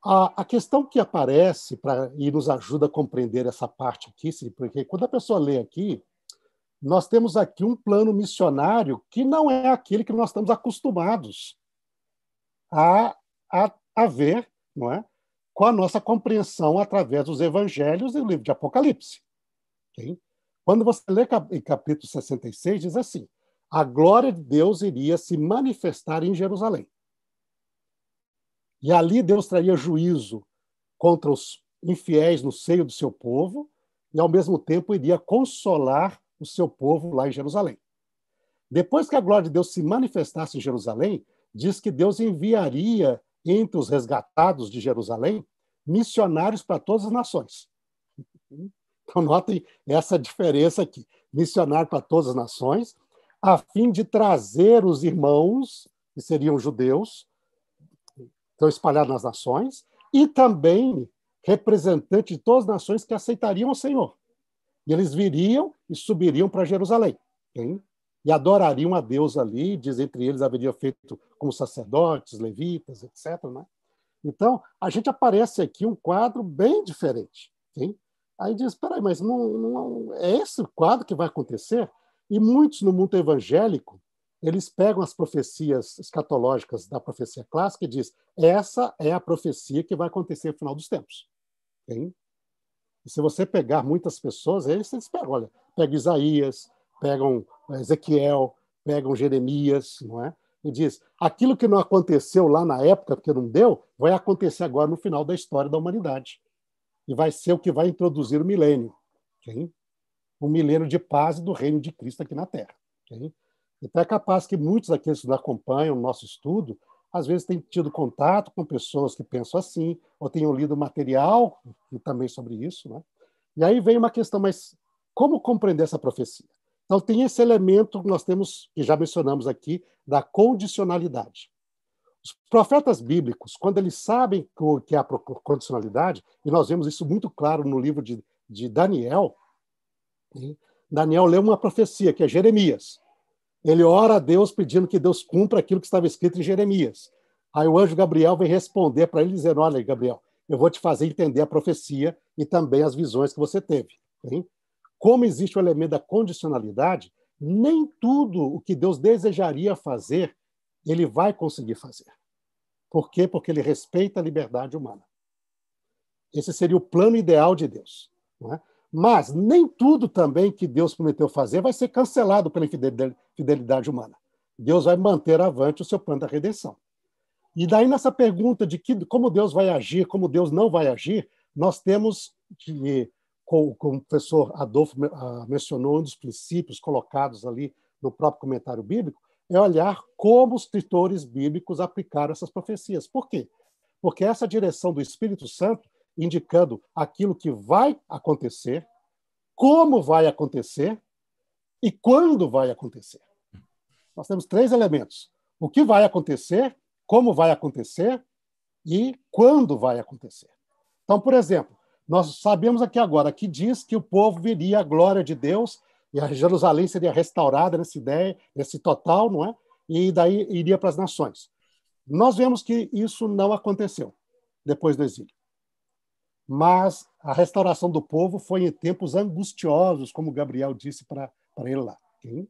A, a questão que aparece pra, e nos ajuda a compreender essa parte aqui, porque quando a pessoa lê aqui, nós temos aqui um plano missionário que não é aquele que nós estamos acostumados a, a, a ver, não é? com a nossa compreensão através dos evangelhos e do livro de Apocalipse. Okay? Quando você lê em capítulo 66, diz assim: a glória de Deus iria se manifestar em Jerusalém. E ali Deus traria juízo contra os infiéis no seio do seu povo, e ao mesmo tempo iria consolar o seu povo lá em Jerusalém. Depois que a glória de Deus se manifestasse em Jerusalém, diz que Deus enviaria entre os resgatados de Jerusalém missionários para todas as nações. Então, notem essa diferença aqui: missionário para todas as nações, a fim de trazer os irmãos, que seriam judeus, estão espalhados nas nações, e também representante de todas as nações que aceitariam o Senhor. E eles viriam e subiriam para Jerusalém. Hein? E adorariam a Deus ali, diz entre eles haveria feito como sacerdotes, levitas, etc. Né? Então, a gente aparece aqui um quadro bem diferente. Hein? Aí diz: peraí, mas não, não, é esse quadro que vai acontecer? E muitos no mundo evangélico eles pegam as profecias escatológicas da profecia clássica e diz: essa é a profecia que vai acontecer no final dos tempos. Hein? E se você pegar muitas pessoas, aí você pegam, olha, pegam Isaías, pegam eh, Ezequiel, pegam Jeremias, não é? E diz: aquilo que não aconteceu lá na época, porque não deu, vai acontecer agora no final da história da humanidade. E vai ser o que vai introduzir o milênio. Okay? Um milênio de paz do reino de Cristo aqui na Terra. Okay? Então é capaz que muitos daqueles que nos acompanham o nosso estudo às vezes tem tido contato com pessoas que pensam assim, ou tenho lido material também sobre isso. Né? E aí vem uma questão, mas como compreender essa profecia? Então, tem esse elemento que nós temos, que já mencionamos aqui, da condicionalidade. Os profetas bíblicos, quando eles sabem o que é a condicionalidade, e nós vemos isso muito claro no livro de, de Daniel, né? Daniel leu uma profecia, que é Jeremias. Ele ora a Deus pedindo que Deus cumpra aquilo que estava escrito em Jeremias. Aí o anjo Gabriel vem responder para ele, dizendo: Olha, Gabriel, eu vou te fazer entender a profecia e também as visões que você teve. Hein? Como existe o elemento da condicionalidade, nem tudo o que Deus desejaria fazer, ele vai conseguir fazer. Por quê? Porque ele respeita a liberdade humana. Esse seria o plano ideal de Deus. não É? Mas nem tudo também que Deus prometeu fazer vai ser cancelado pela fidelidade humana. Deus vai manter avante o seu plano da redenção. E daí, nessa pergunta de que, como Deus vai agir, como Deus não vai agir, nós temos, que, como o professor Adolfo ah, mencionou, um dos princípios colocados ali no próprio comentário bíblico, é olhar como os escritores bíblicos aplicaram essas profecias. Por quê? Porque essa direção do Espírito Santo indicando aquilo que vai acontecer, como vai acontecer e quando vai acontecer. Nós temos três elementos: o que vai acontecer, como vai acontecer e quando vai acontecer. Então, por exemplo, nós sabemos aqui agora que diz que o povo veria a glória de Deus e a Jerusalém seria restaurada nessa ideia, nesse total, não é? E daí iria para as nações. Nós vemos que isso não aconteceu depois do exílio mas a restauração do povo foi em tempos angustiosos, como Gabriel disse para ele lá. Hein?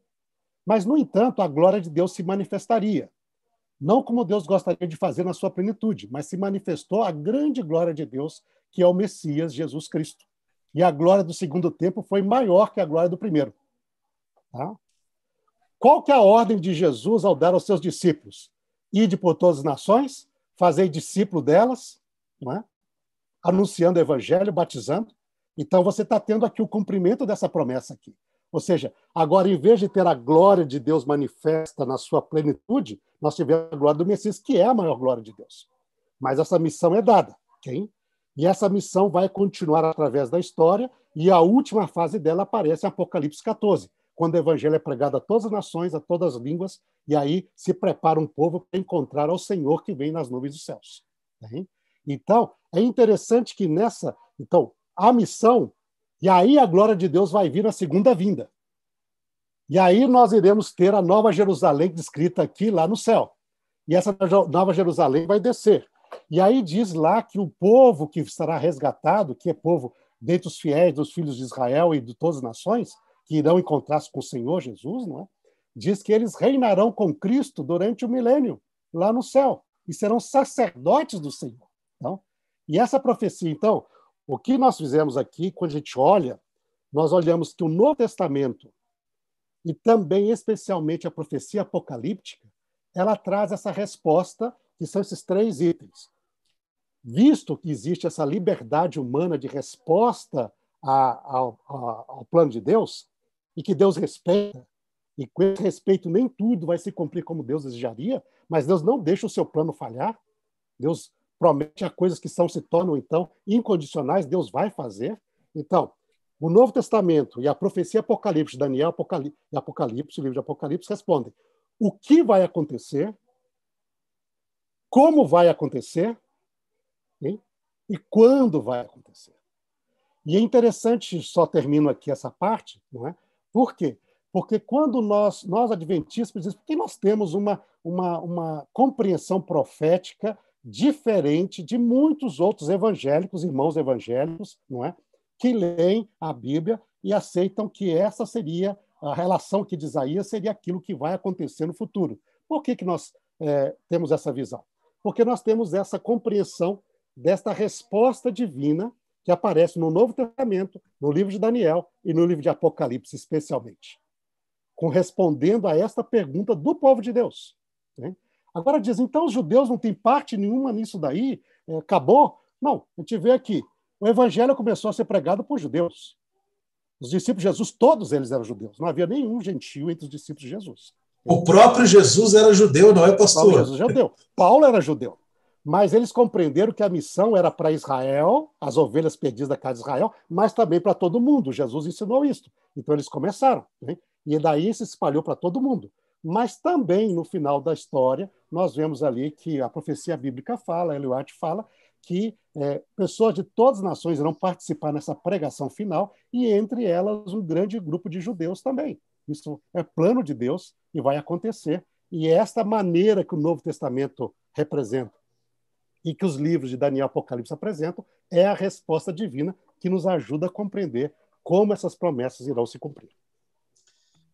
Mas, no entanto, a glória de Deus se manifestaria. Não como Deus gostaria de fazer na sua plenitude, mas se manifestou a grande glória de Deus, que é o Messias Jesus Cristo. E a glória do segundo tempo foi maior que a glória do primeiro. Tá? Qual que é a ordem de Jesus ao dar aos seus discípulos? Ide por todas as nações, fazei discípulo delas, não é? anunciando o evangelho, batizando. Então você está tendo aqui o cumprimento dessa promessa aqui. Ou seja, agora em vez de ter a glória de Deus manifesta na sua plenitude, nós tivemos a glória do Messias, que é a maior glória de Deus. Mas essa missão é dada, quem? E essa missão vai continuar através da história, e a última fase dela aparece em Apocalipse 14, quando o evangelho é pregado a todas as nações, a todas as línguas, e aí se prepara um povo para encontrar ao Senhor que vem nas nuvens dos céus. Hein? Então, é interessante que nessa. Então, a missão, e aí a glória de Deus vai vir na segunda vinda. E aí nós iremos ter a Nova Jerusalém descrita aqui lá no céu. E essa Nova Jerusalém vai descer. E aí diz lá que o povo que será resgatado, que é povo dentre os fiéis dos filhos de Israel e de todas as nações, que irão encontrar-se com o Senhor Jesus, não é? Diz que eles reinarão com Cristo durante o milênio, lá no céu, e serão sacerdotes do Senhor. E essa profecia, então, o que nós fizemos aqui, quando a gente olha, nós olhamos que o Novo Testamento, e também especialmente a profecia apocalíptica, ela traz essa resposta, que são esses três itens. Visto que existe essa liberdade humana de resposta a, ao, a, ao plano de Deus, e que Deus respeita, e com esse respeito nem tudo vai se cumprir como Deus desejaria, mas Deus não deixa o seu plano falhar. Deus promete a coisas que são se tornam então incondicionais, Deus vai fazer. Então, o Novo Testamento e a profecia Apocalipse, Daniel Apocalipse, Apocalipse, o livro de Apocalipse respondem: o que vai acontecer? Como vai acontecer? Hein? E quando vai acontecer? E é interessante, só termino aqui essa parte, não é? Por quê? Porque quando nós, nós adventistas, porque nós temos uma, uma, uma compreensão profética diferente de muitos outros evangélicos, irmãos evangélicos, não é? que leem a Bíblia e aceitam que essa seria a relação que de Isaías seria aquilo que vai acontecer no futuro. Por que, que nós é, temos essa visão? Porque nós temos essa compreensão desta resposta divina que aparece no Novo Testamento, no livro de Daniel e no livro de Apocalipse, especialmente, correspondendo a esta pergunta do povo de Deus. Né? Agora dizem, então os judeus não têm parte nenhuma nisso daí, é, acabou? Não, a gente vê aqui, o evangelho começou a ser pregado por judeus. Os discípulos de Jesus, todos eles eram judeus, não havia nenhum gentio entre os discípulos de Jesus. O próprio Jesus era judeu, não é, pastor? próprio Jesus judeu. Paulo era judeu. Mas eles compreenderam que a missão era para Israel, as ovelhas perdidas da casa de Israel, mas também para todo mundo. Jesus ensinou isso. Então eles começaram. Né? E daí se espalhou para todo mundo. Mas também, no final da história, nós vemos ali que a profecia bíblica fala, Ellen White fala, que é, pessoas de todas as nações irão participar nessa pregação final, e entre elas um grande grupo de judeus também. Isso é plano de Deus e vai acontecer. E é esta maneira que o Novo Testamento representa e que os livros de Daniel e Apocalipse apresentam é a resposta divina que nos ajuda a compreender como essas promessas irão se cumprir.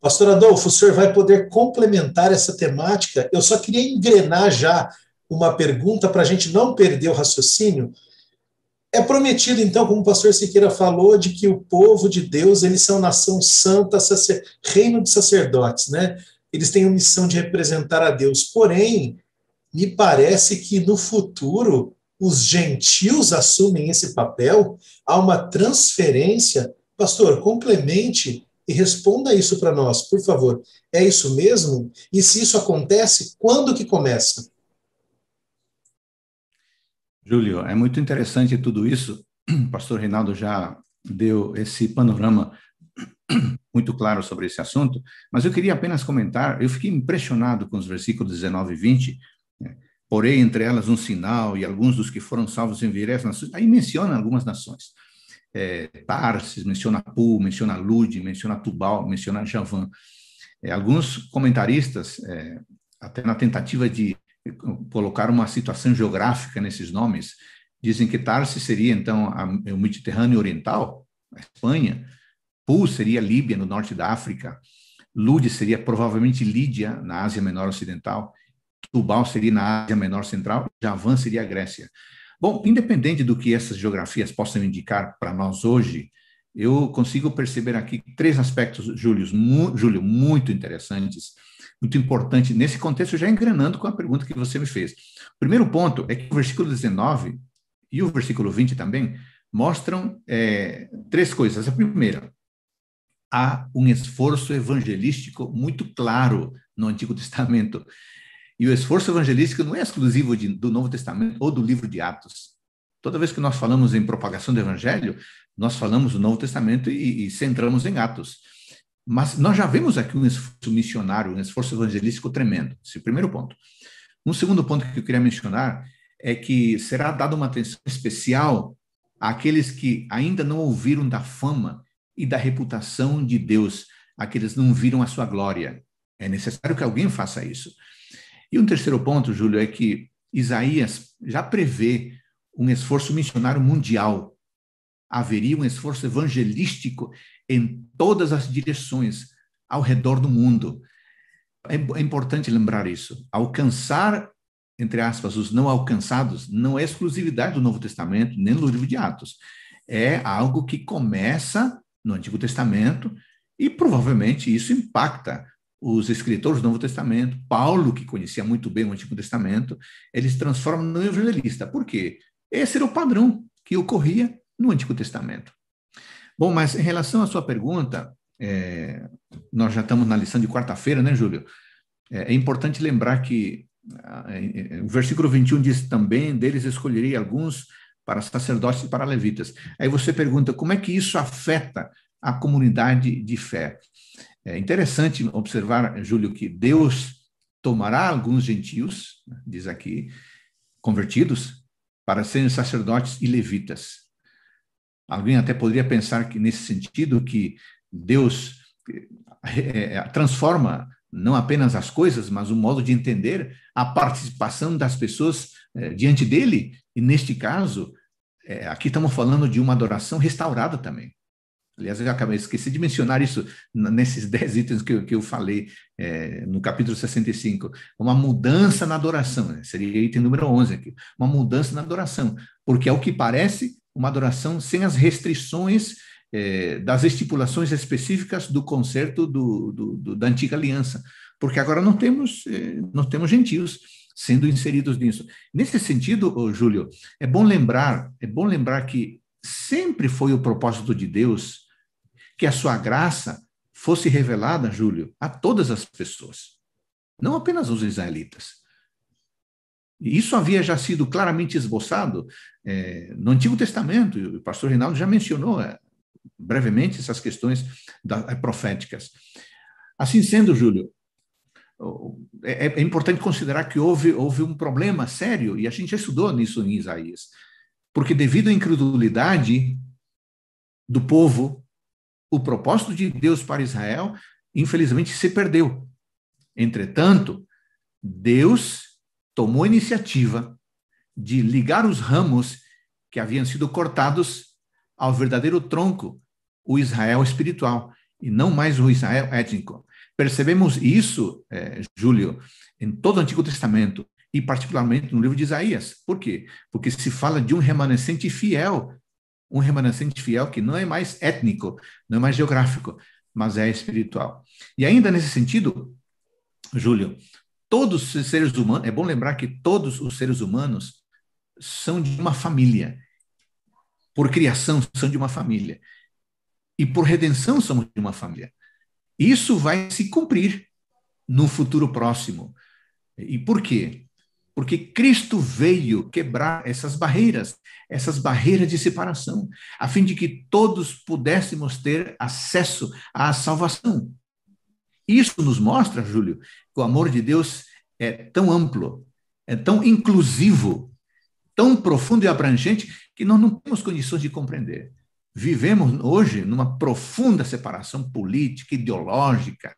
Pastor Adolfo, o senhor vai poder complementar essa temática. Eu só queria engrenar já uma pergunta para a gente não perder o raciocínio. É prometido, então, como o pastor Siqueira falou, de que o povo de Deus, eles são nação santa, sacer, reino de sacerdotes, né? Eles têm a missão de representar a Deus. Porém, me parece que no futuro os gentios assumem esse papel, há uma transferência. Pastor, complemente e responda isso para nós, por favor. É isso mesmo? E se isso acontece, quando que começa? Júlio, é muito interessante tudo isso. O pastor Reinaldo já deu esse panorama muito claro sobre esse assunto, mas eu queria apenas comentar, eu fiquei impressionado com os versículos 19 e 20, né? porém entre elas um sinal e alguns dos que foram salvos em enviarão. Aí menciona algumas nações é, Tarsis, menciona Pu, menciona Lude, menciona Tubal, menciona Javan. É, alguns comentaristas, é, até na tentativa de colocar uma situação geográfica nesses nomes, dizem que Tarsis seria, então, a, é o Mediterrâneo Oriental, a Espanha, Pu seria Líbia, no norte da África, Lude seria provavelmente Lídia, na Ásia Menor Ocidental, Tubal seria na Ásia Menor Central, Javan seria a Grécia. Bom, independente do que essas geografias possam indicar para nós hoje, eu consigo perceber aqui três aspectos, Júlio, mu, Júlio, muito interessantes, muito importantes, nesse contexto, já engrenando com a pergunta que você me fez. O primeiro ponto é que o versículo 19 e o versículo 20 também mostram é, três coisas. A primeira, há um esforço evangelístico muito claro no Antigo Testamento. E o esforço evangelístico não é exclusivo de, do Novo Testamento ou do livro de Atos. Toda vez que nós falamos em propagação do evangelho, nós falamos do Novo Testamento e, e centramos em Atos. Mas nós já vemos aqui um esforço missionário, um esforço evangelístico tremendo. Esse é o primeiro ponto. Um segundo ponto que eu queria mencionar é que será dada uma atenção especial àqueles que ainda não ouviram da fama e da reputação de Deus, aqueles que não viram a sua glória. É necessário que alguém faça isso. E um terceiro ponto, Júlio, é que Isaías já prevê um esforço missionário mundial. Haveria um esforço evangelístico em todas as direções, ao redor do mundo. É, é importante lembrar isso. Alcançar, entre aspas, os não alcançados, não é exclusividade do Novo Testamento, nem do livro de Atos. É algo que começa no Antigo Testamento e provavelmente isso impacta os escritores do Novo Testamento, Paulo, que conhecia muito bem o Antigo Testamento, eles transformam no evangelista. Por quê? Esse era o padrão que ocorria no Antigo Testamento. Bom, mas em relação à sua pergunta, é, nós já estamos na lição de quarta-feira, né, Júlio? É, é importante lembrar que ah, é, é, o versículo 21 diz também: deles escolheria alguns para sacerdotes e para levitas. Aí você pergunta, como é que isso afeta a comunidade de fé? É interessante observar, Júlio, que Deus tomará alguns gentios, né, diz aqui, convertidos, para serem sacerdotes e levitas. Alguém até poderia pensar que, nesse sentido, que Deus é, transforma não apenas as coisas, mas o modo de entender a participação das pessoas é, diante dele. E, neste caso, é, aqui estamos falando de uma adoração restaurada também. Aliás, eu acabei, esqueci de mencionar isso nesses dez itens que eu, que eu falei é, no capítulo 65. Uma mudança na adoração, né? seria item número 11 aqui. Uma mudança na adoração, porque é o que parece uma adoração sem as restrições é, das estipulações específicas do concerto do, do, do, da antiga aliança, porque agora não temos, é, não temos gentios sendo inseridos nisso. Nesse sentido, Júlio, é bom lembrar, é bom lembrar que sempre foi o propósito de Deus que a sua graça fosse revelada, Júlio, a todas as pessoas, não apenas aos israelitas. Isso havia já sido claramente esboçado é, no Antigo Testamento, e o pastor Reinaldo já mencionou é, brevemente essas questões da, é, proféticas. Assim sendo, Júlio, é, é, importante considerar que houve, houve um problema sério, e a gente já estudou nisso em Isaías, porque devido à incredulidade do povo, o propósito de Deus para Israel, infelizmente, se perdeu. Entretanto, Deus tomou a iniciativa de ligar os ramos que haviam sido cortados ao verdadeiro tronco, o Israel espiritual, e não mais o Israel étnico. Percebemos isso, eh, Júlio, em todo o Antigo Testamento, e particularmente no livro de Isaías. Por quê? Porque se fala de um remanescente fiel um remanescente fiel que não é mais étnico, não é mais geográfico, mas é espiritual. E ainda nesse sentido, Júlio, todos os seres humanos, é bom lembrar que todos os seres humanos são de uma família. Por criação, são de uma família. E por redenção, somos de uma família. Isso vai se cumprir no futuro próximo. E por quê? Porque Cristo veio quebrar essas barreiras, essas barreiras de separação, a fim de que todos pudéssemos ter acesso à salvação. Isso nos mostra, Júlio, que o amor de Deus é tão amplo, é tão inclusivo, tão profundo e abrangente, que nós não temos condições de compreender. Vivemos hoje numa profunda separação política, ideológica,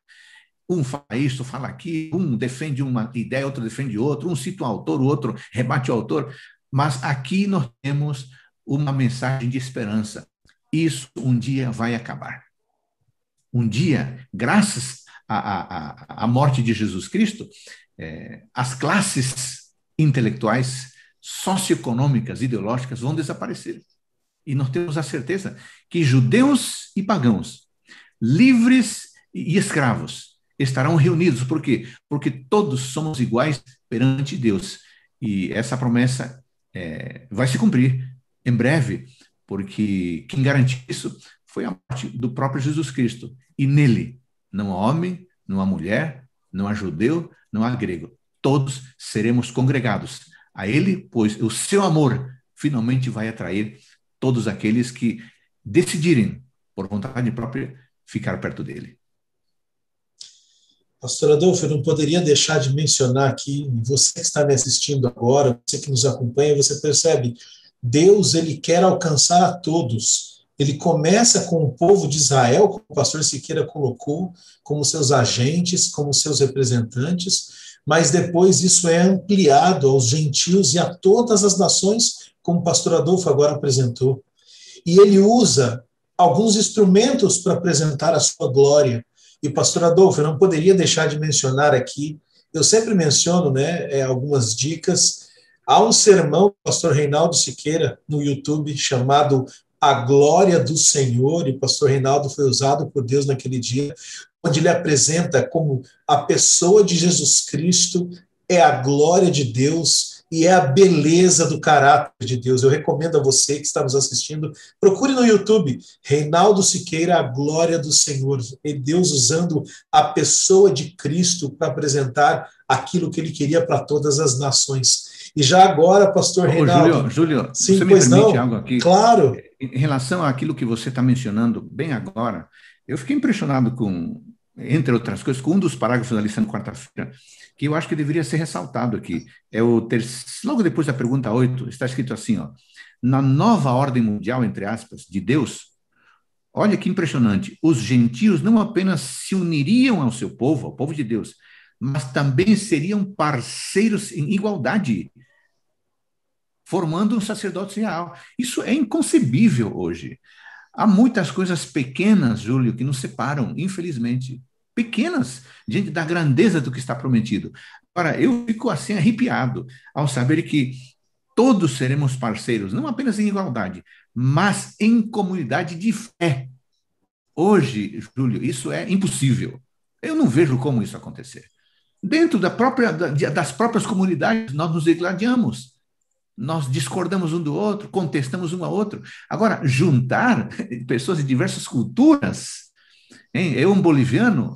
um fala isso, fala aqui, um defende uma ideia, outro defende outro, um cita o autor, o outro rebate o autor. Mas aqui nós temos uma mensagem de esperança. Isso um dia vai acabar. Um dia, graças à, à, à morte de Jesus Cristo, é, as classes intelectuais, socioeconômicas, ideológicas vão desaparecer. E nós temos a certeza que judeus e pagãos, livres e escravos, estarão reunidos. Por quê? Porque todos somos iguais perante Deus. E essa promessa é, vai se cumprir em breve, porque quem garantiu isso foi a morte do próprio Jesus Cristo. E nele não há homem, não há mulher, não há judeu, não há grego. Todos seremos congregados a ele, pois o seu amor finalmente vai atrair todos aqueles que decidirem, por vontade própria, ficar perto dele. Pastor Adolfo, eu não poderia deixar de mencionar aqui, você que está me assistindo agora, você que nos acompanha, você percebe, Deus ele quer alcançar a todos. Ele começa com o povo de Israel, como o pastor Siqueira colocou, como seus agentes, como seus representantes, mas depois isso é ampliado aos gentios e a todas as nações, como o pastor Adolfo agora apresentou. E ele usa alguns instrumentos para apresentar a sua glória e, pastor Adolfo, eu não poderia deixar de mencionar aqui, eu sempre menciono né, é, algumas dicas. Há um sermão do pastor Reinaldo Siqueira no YouTube chamado A Glória do Senhor, e o pastor Reinaldo foi usado por Deus naquele dia, onde ele apresenta como a pessoa de Jesus Cristo é a glória de Deus e é a beleza do caráter de Deus. Eu recomendo a você que está nos assistindo, procure no YouTube Reinaldo Siqueira, a glória do Senhor. E Deus usando a pessoa de Cristo para apresentar aquilo que ele queria para todas as nações. E já agora, pastor Ô, Reinaldo. Júlio, Júlio sim, você me pois permite não? algo aqui? Claro. Em relação àquilo que você está mencionando bem agora, eu fiquei impressionado com entre outras coisas, com um dos parágrafos da lição de quarta-feira, que eu acho que deveria ser ressaltado aqui, é o terceiro. logo depois da pergunta 8, está escrito assim, ó, na nova ordem mundial, entre aspas, de Deus, olha que impressionante, os gentios não apenas se uniriam ao seu povo, ao povo de Deus, mas também seriam parceiros em igualdade, formando um sacerdócio real. Isso é inconcebível hoje. Há muitas coisas pequenas, Júlio, que nos separam, infelizmente. Pequenas, diante da grandeza do que está prometido. Agora, eu fico assim arrepiado ao saber que todos seremos parceiros, não apenas em igualdade, mas em comunidade de fé. Hoje, Júlio, isso é impossível. Eu não vejo como isso acontecer. Dentro da própria, das próprias comunidades, nós nos degladiamos nós discordamos um do outro, contestamos um ao outro. Agora, juntar pessoas de diversas culturas, hein? eu, um boliviano,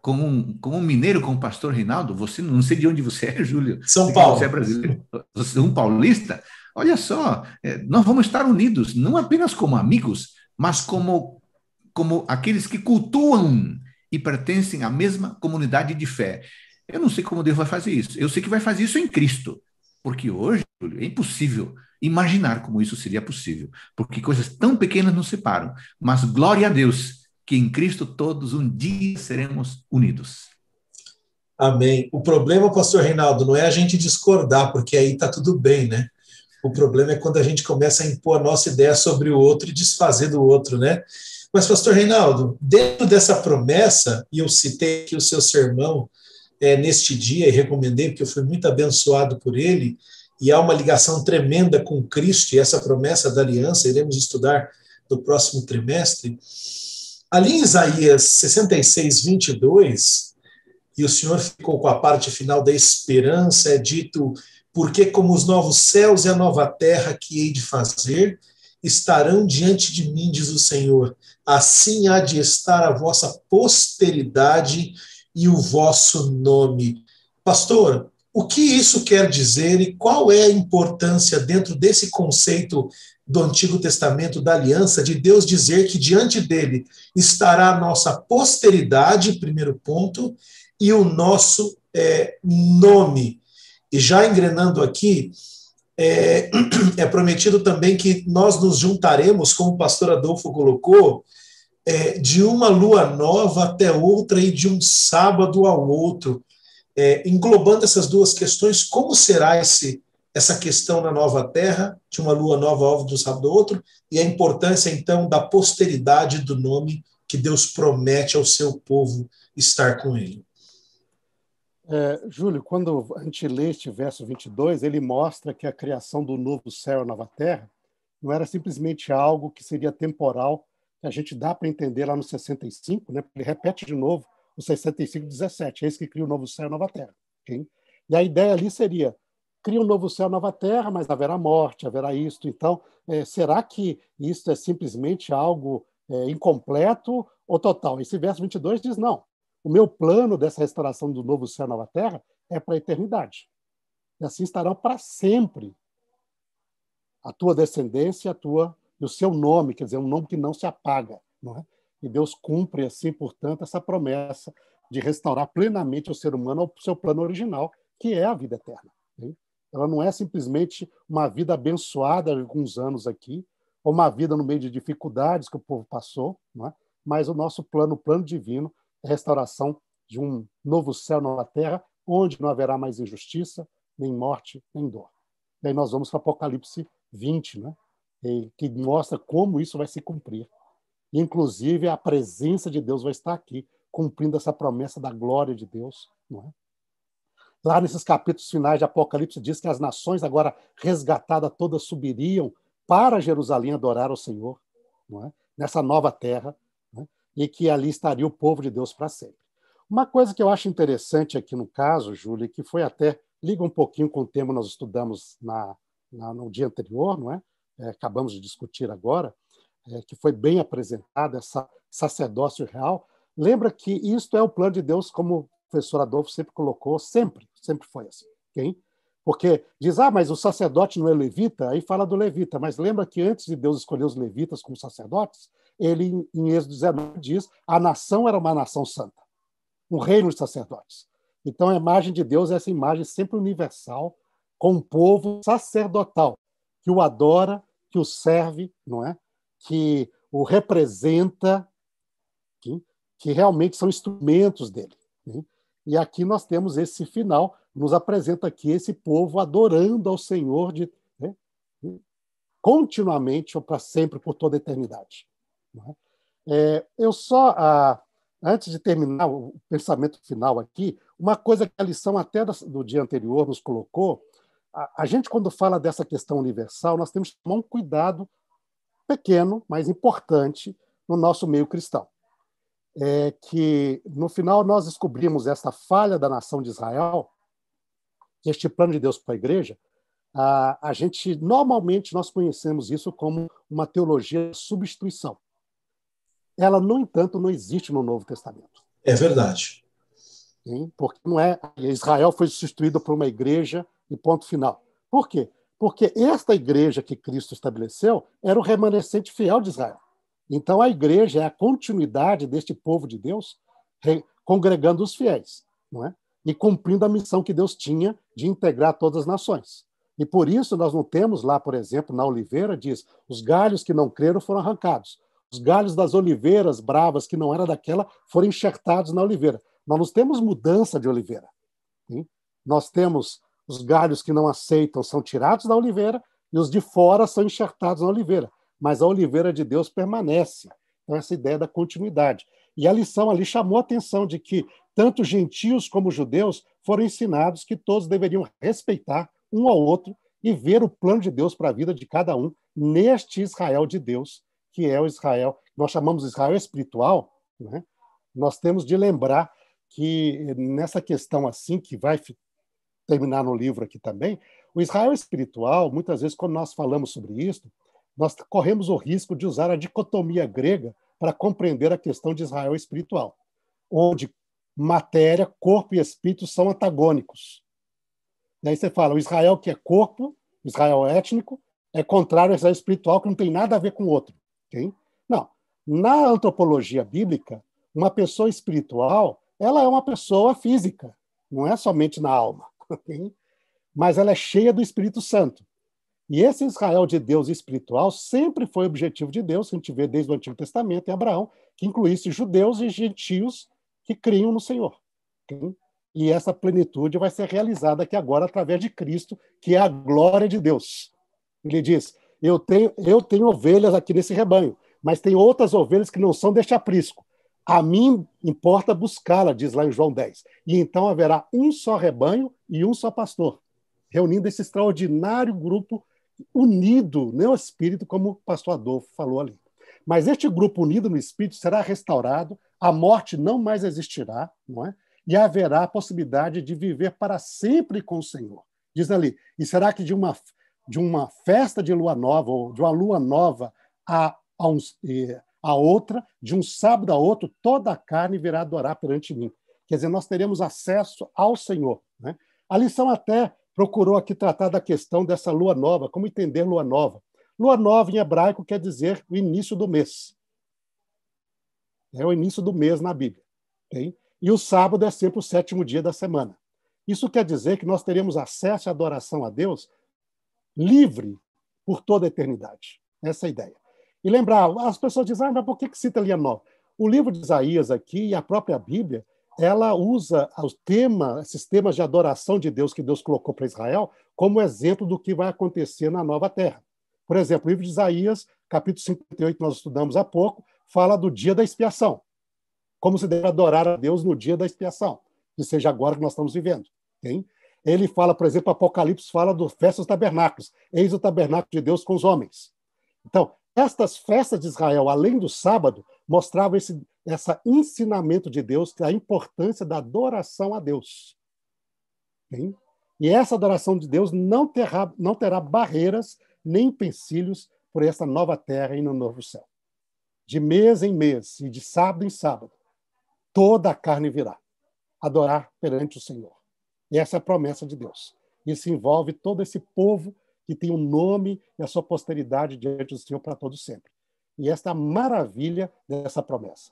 com um, com um mineiro, com o pastor Reinaldo, você não sei de onde você é, Júlio. São Paulo. Você é brasileiro, você é um paulista. Olha só, é, nós vamos estar unidos, não apenas como amigos, mas como, como aqueles que cultuam e pertencem à mesma comunidade de fé. Eu não sei como Deus vai fazer isso. Eu sei que vai fazer isso em Cristo. Porque hoje é impossível imaginar como isso seria possível, porque coisas tão pequenas nos separam. Mas glória a Deus que em Cristo todos um dia seremos unidos. Amém. O problema, pastor Reinaldo, não é a gente discordar, porque aí está tudo bem, né? O problema é quando a gente começa a impor a nossa ideia sobre o outro e desfazer do outro, né? Mas, pastor Reinaldo, dentro dessa promessa, e eu citei aqui o seu sermão é, neste dia e recomendei, porque eu fui muito abençoado por ele, e há uma ligação tremenda com Cristo e essa promessa da aliança, iremos estudar no próximo trimestre. Ali em Isaías 66, 22, e o Senhor ficou com a parte final da esperança, é dito: Porque como os novos céus e a nova terra que hei de fazer, estarão diante de mim, diz o Senhor. Assim há de estar a vossa posteridade e o vosso nome. Pastor, o que isso quer dizer e qual é a importância dentro desse conceito do Antigo Testamento da aliança de Deus dizer que diante dele estará a nossa posteridade, primeiro ponto, e o nosso é, nome. E já engrenando aqui, é, é prometido também que nós nos juntaremos, como o pastor Adolfo colocou, é, de uma lua nova até outra e de um sábado ao outro. É, englobando essas duas questões, como será esse, essa questão na nova terra, de uma lua nova ao do sábado ao outro, e a importância, então, da posteridade do nome que Deus promete ao seu povo estar com ele. É, Júlio, quando a gente lê este verso 22, ele mostra que a criação do novo céu e nova terra não era simplesmente algo que seria temporal, que a gente dá para entender lá no 65, né? ele repete de novo o 6517, é esse que cria o novo céu e a nova terra. Okay? E a ideia ali seria, cria um novo céu e nova terra, mas haverá morte, haverá isto. Então, é, será que isto é simplesmente algo é, incompleto ou total? Esse verso 22 diz, não, o meu plano dessa restauração do novo céu e nova terra é para a eternidade. E assim estarão para sempre a tua descendência e a tua o seu nome, quer dizer, um nome que não se apaga. Não é? E Deus cumpre, assim, portanto, essa promessa de restaurar plenamente o ser humano ao seu plano original, que é a vida eterna. Hein? Ela não é simplesmente uma vida abençoada alguns anos aqui, ou uma vida no meio de dificuldades que o povo passou, é? mas o nosso plano, o plano divino, é a restauração de um novo céu, nova terra, onde não haverá mais injustiça, nem morte, nem dor. E aí nós vamos para Apocalipse 20, né? que mostra como isso vai se cumprir. Inclusive, a presença de Deus vai estar aqui, cumprindo essa promessa da glória de Deus. Não é? Lá nesses capítulos finais de Apocalipse, diz que as nações, agora resgatadas todas, subiriam para Jerusalém adorar ao Senhor, é? nessa nova terra, é? e que ali estaria o povo de Deus para sempre. Uma coisa que eu acho interessante aqui no caso, Júlia, que foi até liga um pouquinho com o tema que nós estudamos na, na, no dia anterior, não é? É, acabamos de discutir agora, é, que foi bem apresentada, essa sacerdócio real, lembra que isto é o plano de Deus, como o professor Adolfo sempre colocou, sempre, sempre foi assim. Okay? Porque diz, ah, mas o sacerdote não é levita, aí fala do levita, mas lembra que antes de Deus escolher os levitas como sacerdotes, ele, em Êxodo 19, diz, a nação era uma nação santa, um reino de sacerdotes. Então, a imagem de Deus é essa imagem sempre universal, com um povo sacerdotal, que o adora que o serve, não é? que o representa, que, que realmente são instrumentos dele. E aqui nós temos esse final, nos apresenta aqui esse povo adorando ao Senhor de, né? continuamente ou para sempre, por toda a eternidade. É? É, eu só, ah, antes de terminar o pensamento final aqui, uma coisa que a lição até do dia anterior nos colocou a, a gente, quando fala dessa questão universal, nós temos que tomar um cuidado pequeno, mas importante, no nosso meio cristão. É que, no final, nós descobrimos essa falha da nação de Israel, este plano de Deus para a igreja, a, a gente, normalmente, nós conhecemos isso como uma teologia de substituição. Ela, no entanto, não existe no Novo Testamento. É verdade. Sim, porque não é. Israel foi substituído por uma igreja e ponto final. Por quê? Porque esta igreja que Cristo estabeleceu era o remanescente fiel de Israel. Então a igreja é a continuidade deste povo de Deus, congregando os fiéis, não é? E cumprindo a missão que Deus tinha de integrar todas as nações. E por isso nós não temos lá, por exemplo, na oliveira diz: os galhos que não creram foram arrancados, os galhos das oliveiras bravas que não era daquela foram enxertados na oliveira. Nós não temos mudança de oliveira. Nós temos os galhos que não aceitam são tirados da oliveira e os de fora são enxertados na oliveira. Mas a oliveira de Deus permanece. Então, essa ideia da continuidade. E a lição ali chamou a atenção de que tanto gentios como judeus foram ensinados que todos deveriam respeitar um ao outro e ver o plano de Deus para a vida de cada um neste Israel de Deus, que é o Israel, nós chamamos de Israel espiritual, né? nós temos de lembrar que nessa questão assim que vai terminar no livro aqui também, o Israel espiritual, muitas vezes, quando nós falamos sobre isso, nós corremos o risco de usar a dicotomia grega para compreender a questão de Israel espiritual, onde matéria, corpo e espírito são antagônicos. Daí você fala, o Israel que é corpo, Israel é étnico, é contrário ao Israel espiritual, que não tem nada a ver com o outro. Okay? Não. Na antropologia bíblica, uma pessoa espiritual ela é uma pessoa física, não é somente na alma mas ela é cheia do Espírito Santo. E esse Israel de Deus espiritual sempre foi objetivo de Deus, que a gente vê desde o Antigo Testamento em Abraão, que incluísse judeus e gentios que criam no Senhor. E essa plenitude vai ser realizada aqui agora através de Cristo, que é a glória de Deus. Ele diz: Eu tenho, eu tenho ovelhas aqui nesse rebanho, mas tem outras ovelhas que não são deste aprisco. A mim importa buscá-la, diz lá em João 10. E então haverá um só rebanho e um só pastor, reunindo esse extraordinário grupo unido no espírito, como o pastor Adolfo falou ali. Mas este grupo unido no espírito será restaurado, a morte não mais existirá, não é? E haverá a possibilidade de viver para sempre com o Senhor. Diz ali, e será que de uma, de uma festa de lua nova, ou de uma lua nova, a, a, uns, eh, a outra, de um sábado a outro, toda a carne virá adorar perante mim. Quer dizer, nós teremos acesso ao Senhor. Né? A lição até procurou aqui tratar da questão dessa lua nova, como entender lua nova. Lua nova em hebraico quer dizer o início do mês. É o início do mês na Bíblia. Okay? E o sábado é sempre o sétimo dia da semana. Isso quer dizer que nós teremos acesso à adoração a Deus livre por toda a eternidade. Essa é a ideia. E lembrar, as pessoas dizem, ah, mas por que, que cita nova? O livro de Isaías aqui e a própria Bíblia, ela usa os tema, esses temas de adoração de Deus que Deus colocou para Israel como exemplo do que vai acontecer na nova terra. Por exemplo, o livro de Isaías, capítulo 58, nós estudamos há pouco, fala do dia da expiação. Como se deve adorar a Deus no dia da expiação, que seja agora que nós estamos vivendo. Hein? Ele fala, por exemplo, Apocalipse fala do festa dos tabernáculos. Eis o tabernáculo de Deus com os homens. Então, estas festas de Israel, além do sábado, mostravam esse essa ensinamento de Deus, a importância da adoração a Deus. Hein? E essa adoração de Deus não terá, não terá barreiras nem empecilhos por essa nova terra e no novo céu. De mês em mês e de sábado em sábado, toda a carne virá adorar perante o Senhor. E essa é a promessa de Deus. Isso envolve todo esse povo que tem o um nome e a sua posteridade diante do Senhor para todo sempre. E esta é a maravilha dessa promessa.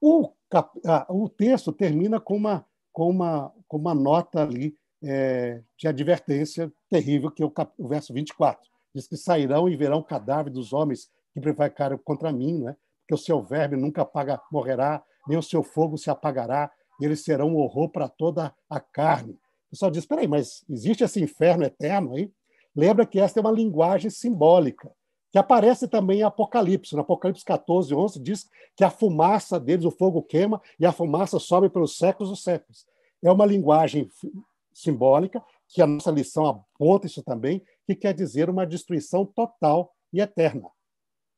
O, cap... ah, o texto termina com uma, com uma, com uma nota ali é, de advertência terrível, que é o, cap... o verso 24. Diz que sairão e verão o cadáver dos homens que prevaricaram contra mim, né? porque o seu verme nunca apaga, morrerá, nem o seu fogo se apagará, e eles serão um horror para toda a carne. O pessoal diz: espera aí mas existe esse inferno eterno aí? Lembra que esta é uma linguagem simbólica, que aparece também em Apocalipse. No Apocalipse 14, 11, diz que a fumaça deles, o fogo queima, e a fumaça sobe pelos séculos dos séculos. É uma linguagem simbólica, que a nossa lição aponta isso também, que quer dizer uma destruição total e eterna,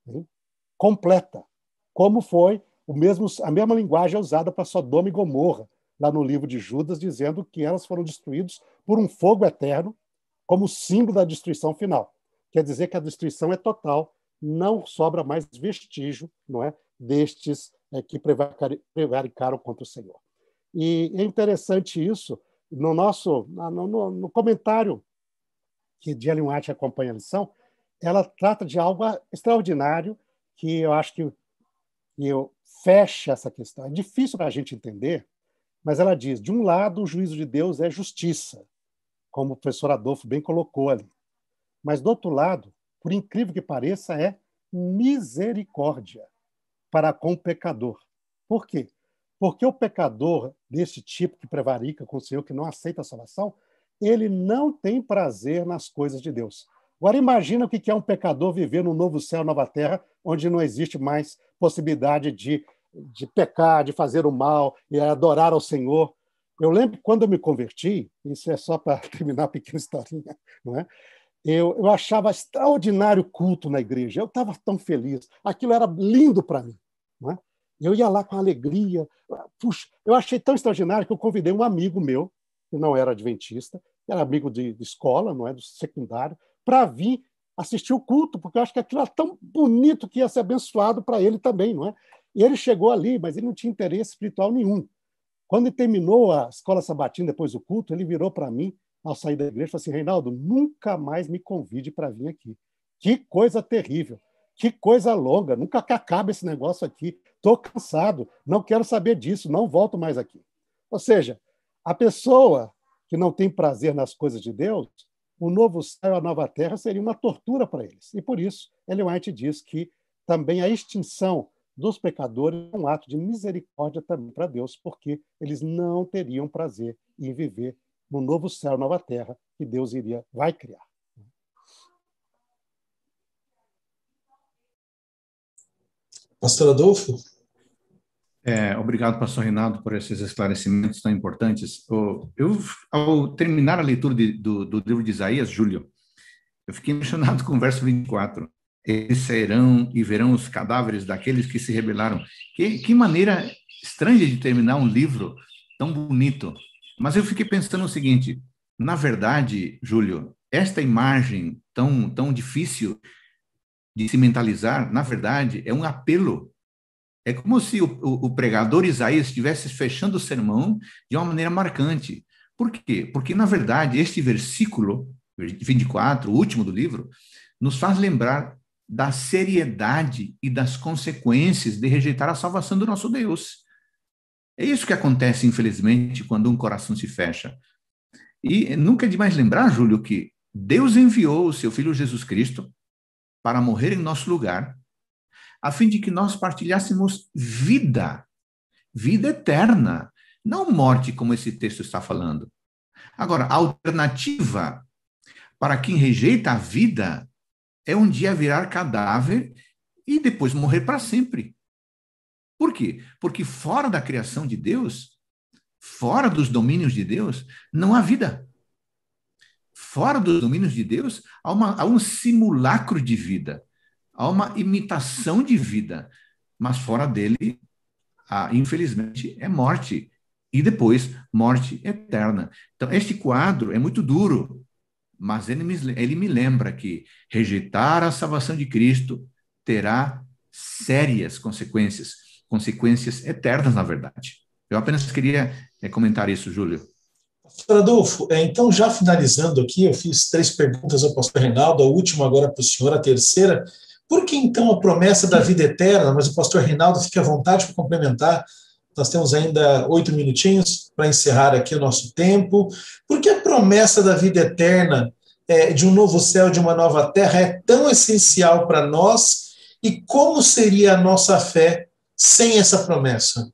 hein? completa, como foi mesmo, a mesma linguagem é usada para Sodoma e Gomorra, lá no livro de Judas, dizendo que elas foram destruídas por um fogo eterno como símbolo da destruição final. Quer dizer que a destruição é total, não sobra mais vestígio não é, destes é, que prevaricaram contra o Senhor. E é interessante isso, no nosso no, no, no comentário que de White acompanha a lição, ela trata de algo extraordinário que eu acho que, que eu fecha essa questão. É difícil para a gente entender, mas ela diz: de um lado, o juízo de Deus é justiça, como o professor Adolfo bem colocou ali. Mas, do outro lado, por incrível que pareça, é misericórdia para com o pecador. Por quê? Porque o pecador desse tipo que prevarica com o Senhor, que não aceita a salvação, ele não tem prazer nas coisas de Deus. Agora imagina o que é um pecador viver num novo céu, nova terra, onde não existe mais possibilidade de, de pecar, de fazer o mal e adorar ao Senhor. Eu lembro quando eu me converti, isso é só para terminar a pequena historinha, não é? Eu, eu achava extraordinário culto na igreja, eu estava tão feliz, aquilo era lindo para mim. Não é? Eu ia lá com alegria, puxa, eu achei tão extraordinário que eu convidei um amigo meu, que não era adventista, era amigo de, de escola, não é? Do secundário, para vir assistir o culto, porque eu acho que aquilo era tão bonito que ia ser abençoado para ele também, não é? E ele chegou ali, mas ele não tinha interesse espiritual nenhum. Quando ele terminou a escola sabatina, depois do culto, ele virou para mim, ao sair da igreja, e falou assim: Reinaldo, nunca mais me convide para vir aqui. Que coisa terrível, que coisa longa, nunca que acabe esse negócio aqui. Estou cansado, não quero saber disso, não volto mais aqui. Ou seja, a pessoa que não tem prazer nas coisas de Deus, o novo céu e a nova terra seria uma tortura para eles. E por isso, Ellen White diz que também a extinção dos pecadores é um ato de misericórdia também para Deus, porque eles não teriam prazer em viver no novo céu, nova terra que Deus iria vai criar. Pastor Adolfo? É, obrigado, pastor Renato por esses esclarecimentos tão importantes. Eu, ao terminar a leitura de, do, do livro de Isaías, Júlio, eu fiquei impressionado com o verso 24 eles serão e verão os cadáveres daqueles que se rebelaram. Que, que maneira estranha de terminar um livro tão bonito. Mas eu fiquei pensando o seguinte: na verdade, Júlio, esta imagem tão, tão difícil de se mentalizar, na verdade, é um apelo. É como se o, o, o pregador Isaías estivesse fechando o sermão de uma maneira marcante. Por quê? Porque, na verdade, este versículo 24, o último do livro, nos faz lembrar da seriedade e das consequências de rejeitar a salvação do nosso Deus. É isso que acontece, infelizmente, quando um coração se fecha. E nunca é demais lembrar, Júlio, que Deus enviou o seu Filho Jesus Cristo para morrer em nosso lugar, a fim de que nós partilhássemos vida, vida eterna, não morte, como esse texto está falando. Agora, a alternativa para quem rejeita a vida é um dia virar cadáver e depois morrer para sempre. Por quê? Porque fora da criação de Deus, fora dos domínios de Deus, não há vida. Fora dos domínios de Deus, há, uma, há um simulacro de vida, há uma imitação de vida, mas fora dele, há, infelizmente, é morte. E depois, morte eterna. Então, este quadro é muito duro, mas ele me, ele me lembra que rejeitar a salvação de Cristo terá sérias consequências, consequências eternas, na verdade. Eu apenas queria eh, comentar isso, Júlio. Pastor Adolfo, eh, então já finalizando aqui, eu fiz três perguntas ao pastor Reinaldo, a última agora para o senhor, a terceira. Por que então a promessa da vida eterna? Mas o pastor Reinaldo fique à vontade para complementar. Nós temos ainda oito minutinhos para encerrar aqui o nosso tempo. Por que a promessa da vida eterna, é, de um novo céu, de uma nova terra, é tão essencial para nós e como seria a nossa fé sem essa promessa?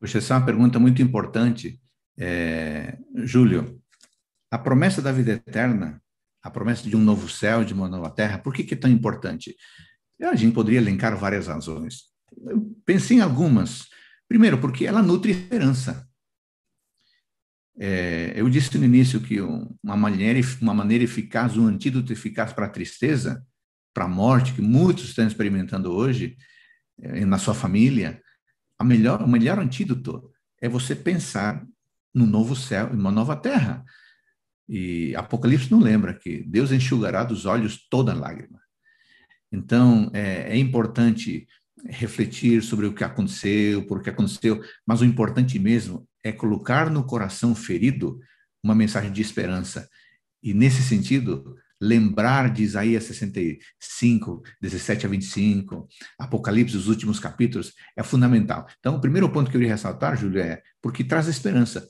Puxa, essa é uma pergunta muito importante, é, Júlio. A promessa da vida eterna, a promessa de um novo céu, de uma nova terra, por que, que é tão importante? A gente poderia elencar várias razões. Eu pensei em algumas. Primeiro, porque ela nutre esperança. É, eu disse no início que uma maneira, uma maneira eficaz, um antídoto eficaz para a tristeza, para a morte, que muitos estão experimentando hoje é, na sua família, a melhor, o melhor antídoto é você pensar no novo céu e uma nova terra. E Apocalipse não lembra que Deus enxugará dos olhos toda lágrima. Então, é, é importante refletir sobre o que aconteceu, por que aconteceu, mas o importante mesmo é colocar no coração ferido uma mensagem de esperança. E nesse sentido, lembrar de Isaías 65, 17 a 25, Apocalipse, os últimos capítulos, é fundamental. Então, o primeiro ponto que eu queria ressaltar, Júlio, é porque traz esperança.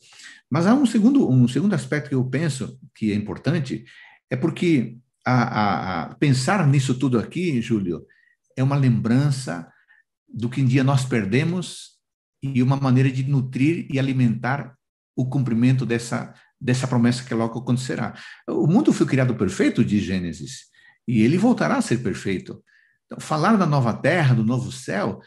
Mas há um segundo, um segundo aspecto que eu penso que é importante, é porque a, a, a pensar nisso tudo aqui, Júlio, é uma lembrança do que um dia nós perdemos e uma maneira de nutrir e alimentar o cumprimento dessa, dessa promessa que logo acontecerá. O mundo foi criado perfeito, diz Gênesis, e ele voltará a ser perfeito. Então, falar da nova terra, do novo céu,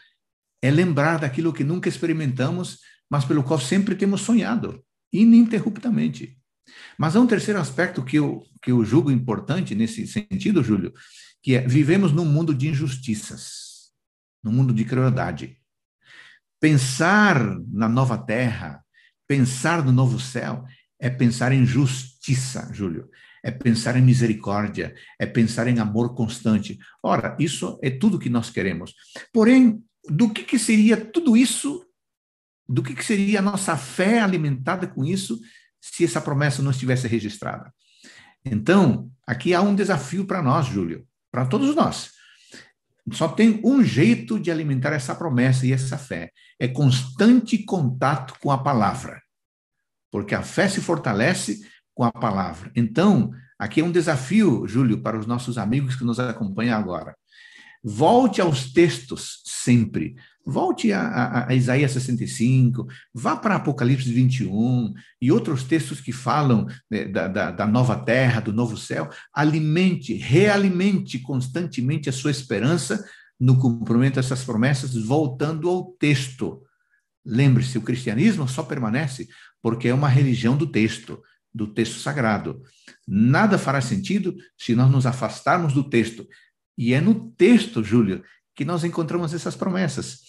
é lembrar daquilo que nunca experimentamos, mas pelo qual sempre temos sonhado, ininterruptamente. Mas há um terceiro aspecto que eu, que eu julgo importante nesse sentido, Júlio, que é vivemos num mundo de injustiças, num mundo de crueldade. Pensar na nova terra, pensar no novo céu, é pensar em justiça, Júlio. É pensar em misericórdia, é pensar em amor constante. Ora, isso é tudo que nós queremos. Porém, do que, que seria tudo isso? Do que, que seria a nossa fé alimentada com isso se essa promessa não estivesse registrada? Então, aqui há um desafio para nós, Júlio, para todos nós só tem um jeito de alimentar essa promessa e essa fé: é constante contato com a palavra. Porque a fé se fortalece com a palavra. Então, aqui é um desafio, Júlio, para os nossos amigos que nos acompanham agora. Volte aos textos sempre, Volte a, a, a Isaías 65, vá para Apocalipse 21 e outros textos que falam né, da, da, da nova terra, do novo céu. Alimente, realimente constantemente a sua esperança no cumprimento dessas promessas, voltando ao texto. Lembre-se, o cristianismo só permanece porque é uma religião do texto, do texto sagrado. Nada fará sentido se nós nos afastarmos do texto. E é no texto, Júlio, que nós encontramos essas promessas.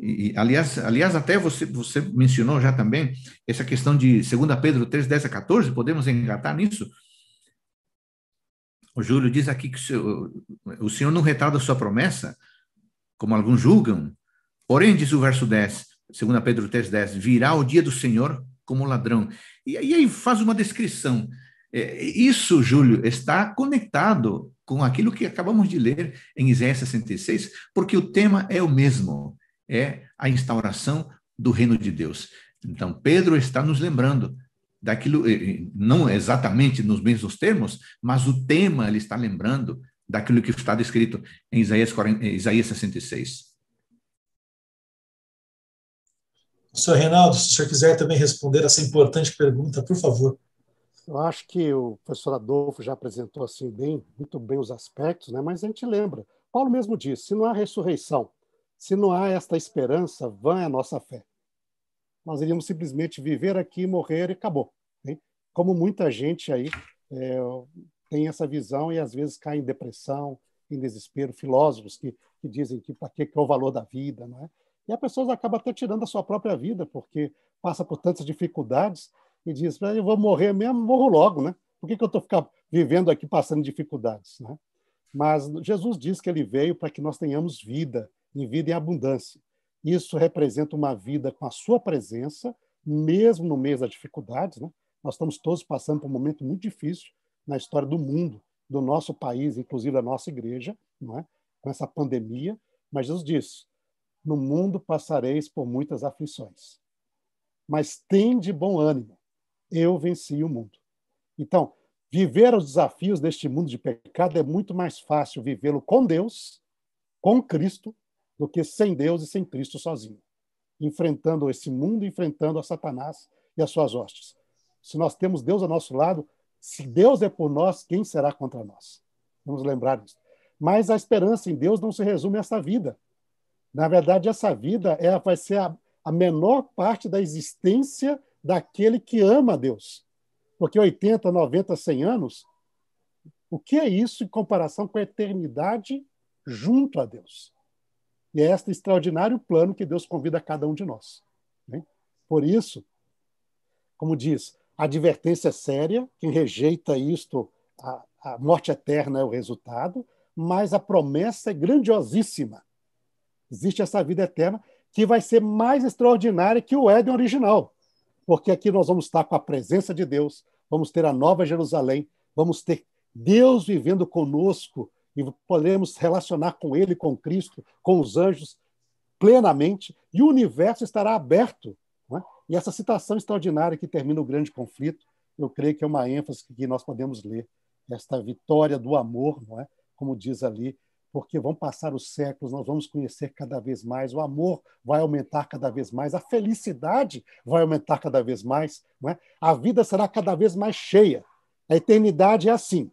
E, aliás, aliás, até você, você mencionou já também essa questão de 2 Pedro 3, 10 a 14, podemos engatar nisso? O Júlio diz aqui que o senhor, o senhor não retarda a sua promessa, como alguns julgam. Porém, diz o verso 10, 2 Pedro 3, 10, virá o dia do Senhor como ladrão. E, e aí faz uma descrição. É, isso, Júlio, está conectado com aquilo que acabamos de ler em Isaías 66, porque o tema é o mesmo, é a instauração do reino de Deus. Então, Pedro está nos lembrando daquilo, eh, eh, não exatamente nos mesmos termos, mas o tema ele está lembrando daquilo que está descrito em Isaías, 40, eh, Isaías 66. Senhor Reinaldo, se o senhor quiser também responder essa importante pergunta, por favor. Eu acho que o professor Adolfo já apresentou assim bem, muito bem os aspectos, né? mas a gente lembra. Paulo mesmo diz: se não há ressurreição, se não há esta esperança, vã é a nossa fé. Nós iríamos simplesmente viver aqui, morrer e acabou. hein? Como muita gente aí é, tem essa visão e às vezes cai em depressão, em desespero. Filósofos que, que dizem que para que, que é o valor da vida, não é? E as pessoas acabam até tirando a sua própria vida, porque passa por tantas dificuldades e diz: ah, eu vou morrer mesmo, morro logo, né? Por que, que eu estou ficar vivendo aqui passando dificuldades, né? Mas Jesus diz que ele veio para que nós tenhamos vida, em vida em abundância. Isso representa uma vida com a sua presença, mesmo no meio das dificuldades, né? Nós estamos todos passando por um momento muito difícil na história do mundo, do nosso país, inclusive da nossa igreja, não é? com essa pandemia. Mas Jesus diz: No mundo passareis por muitas aflições, mas tem de bom ânimo, eu venci o mundo. Então, viver os desafios deste mundo de pecado é muito mais fácil vivê-lo com Deus, com Cristo, do que sem Deus e sem Cristo sozinho, enfrentando esse mundo, enfrentando a Satanás e as suas hostes. Se nós temos Deus ao nosso lado, se Deus é por nós, quem será contra nós? Vamos lembrar disso. Mas a esperança em Deus não se resume a essa vida. Na verdade, essa vida é, vai ser a, a menor parte da existência daquele que ama a Deus. Porque 80, 90, 100 anos, o que é isso em comparação com a eternidade junto a Deus? E é este extraordinário plano que Deus convida a cada um de nós. Né? Por isso, como diz, a advertência é séria, quem rejeita isto, a, a morte eterna é o resultado, mas a promessa é grandiosíssima. Existe essa vida eterna que vai ser mais extraordinária que o Éden original porque aqui nós vamos estar com a presença de Deus, vamos ter a Nova Jerusalém, vamos ter Deus vivendo conosco e podemos relacionar com Ele, com Cristo, com os anjos plenamente, e o universo estará aberto. É? E essa citação extraordinária que termina o grande conflito, eu creio que é uma ênfase que nós podemos ler, esta vitória do amor, não é? como diz ali porque vão passar os séculos, nós vamos conhecer cada vez mais, o amor vai aumentar cada vez mais, a felicidade vai aumentar cada vez mais, é? a vida será cada vez mais cheia. A eternidade é assim.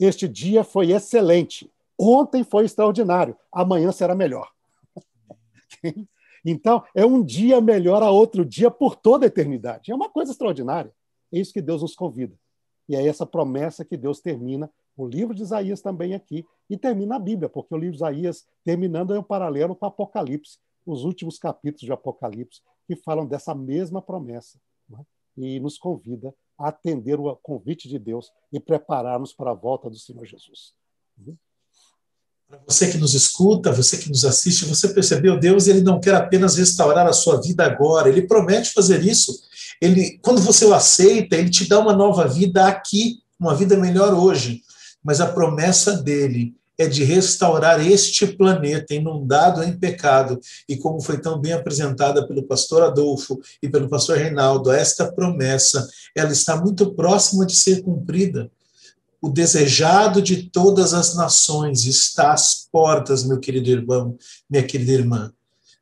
Este dia foi excelente, ontem foi extraordinário, amanhã será melhor. Então, é um dia melhor a outro dia por toda a eternidade. É uma coisa extraordinária. É isso que Deus nos convida. E é essa promessa que Deus termina o livro de Isaías também aqui, e termina a Bíblia, porque o livro de Isaías, terminando, é um paralelo com Apocalipse, os últimos capítulos de Apocalipse, que falam dessa mesma promessa, né? e nos convida a atender o convite de Deus e prepararmos para a volta do Senhor Jesus. Uhum. Para você que nos escuta, você que nos assiste, você percebeu, Deus ele não quer apenas restaurar a sua vida agora, ele promete fazer isso. Ele, quando você o aceita, ele te dá uma nova vida aqui, uma vida melhor hoje mas a promessa dele é de restaurar este planeta inundado em pecado. E como foi tão bem apresentada pelo pastor Adolfo e pelo pastor Reinaldo, esta promessa, ela está muito próxima de ser cumprida. O desejado de todas as nações está às portas, meu querido irmão, minha querida irmã.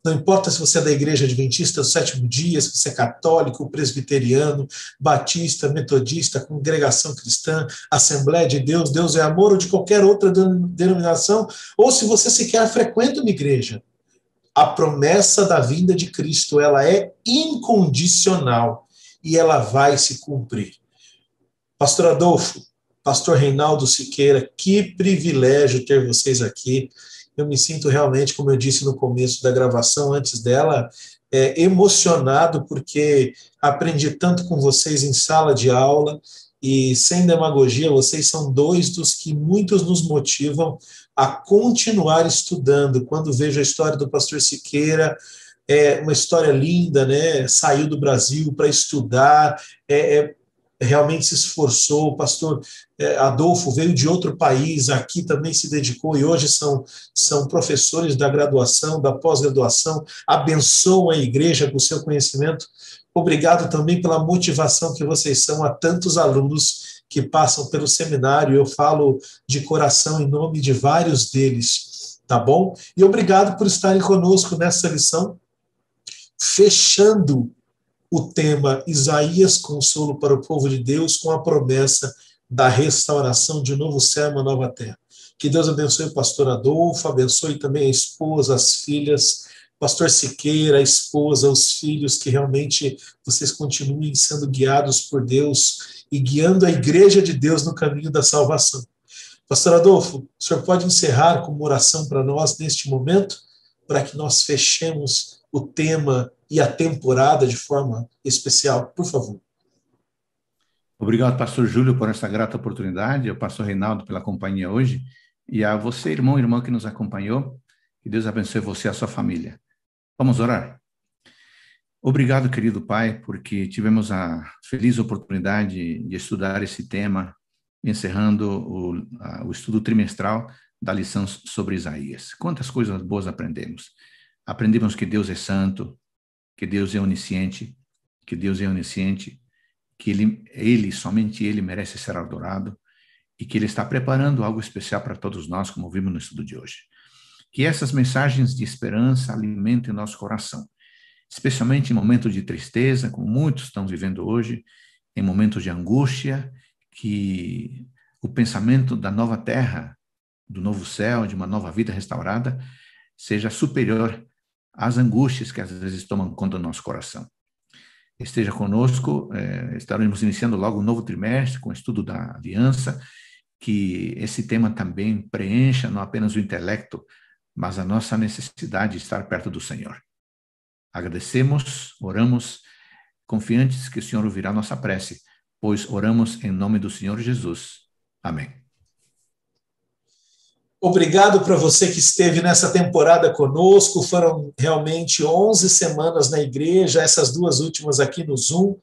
Não importa se você é da igreja adventista do sétimo dia, se você é católico, presbiteriano, batista, metodista, congregação cristã, Assembleia de Deus, Deus é amor ou de qualquer outra denominação, ou se você sequer frequenta uma igreja. A promessa da vinda de Cristo, ela é incondicional e ela vai se cumprir. Pastor Adolfo, Pastor Reinaldo Siqueira, que privilégio ter vocês aqui eu me sinto realmente, como eu disse no começo da gravação, antes dela, é, emocionado porque aprendi tanto com vocês em sala de aula e sem demagogia, vocês são dois dos que muitos nos motivam a continuar estudando. Quando vejo a história do pastor Siqueira, é uma história linda, né? Saiu do Brasil para estudar, é, é, realmente se esforçou, o pastor eh, Adolfo veio de outro país, aqui também se dedicou e hoje são, são professores da graduação, da pós-graduação, abençoam a igreja com o seu conhecimento. Obrigado também pela motivação que vocês são a tantos alunos que passam pelo seminário, eu falo de coração em nome de vários deles, tá bom? E obrigado por estarem conosco nessa lição, fechando o tema Isaías consolo para o povo de Deus com a promessa da restauração de um novo céu e uma nova terra. Que Deus abençoe o pastor Adolfo, abençoe também a esposa, as filhas, pastor Siqueira, a esposa, os filhos, que realmente vocês continuem sendo guiados por Deus e guiando a igreja de Deus no caminho da salvação. Pastor Adolfo, o senhor pode encerrar com uma oração para nós neste momento, para que nós fechemos o tema e a temporada de forma especial, por favor. Obrigado, pastor Júlio, por essa grata oportunidade, ao pastor Reinaldo pela companhia hoje, e a você, irmão e irmã que nos acompanhou, que Deus abençoe você e a sua família. Vamos orar? Obrigado, querido Pai, porque tivemos a feliz oportunidade de estudar esse tema, encerrando o, a, o estudo trimestral da lição sobre Isaías. Quantas coisas boas aprendemos! Aprendemos que Deus é santo, que Deus é onisciente, que Deus é onisciente, que ele, ele, somente ele merece ser adorado e que ele está preparando algo especial para todos nós, como vimos no estudo de hoje. Que essas mensagens de esperança alimentem nosso coração, especialmente em momentos de tristeza, como muitos estão vivendo hoje, em momentos de angústia, que o pensamento da nova terra, do novo céu, de uma nova vida restaurada, seja superior as angústias que às vezes tomam conta do nosso coração. Esteja conosco, eh, estaremos iniciando logo um novo trimestre com o estudo da aliança, que esse tema também preencha não apenas o intelecto, mas a nossa necessidade de estar perto do Senhor. Agradecemos, oramos, confiantes que o Senhor ouvirá nossa prece, pois oramos em nome do Senhor Jesus. Amém. Obrigado para você que esteve nessa temporada conosco. Foram realmente 11 semanas na igreja, essas duas últimas aqui no Zoom.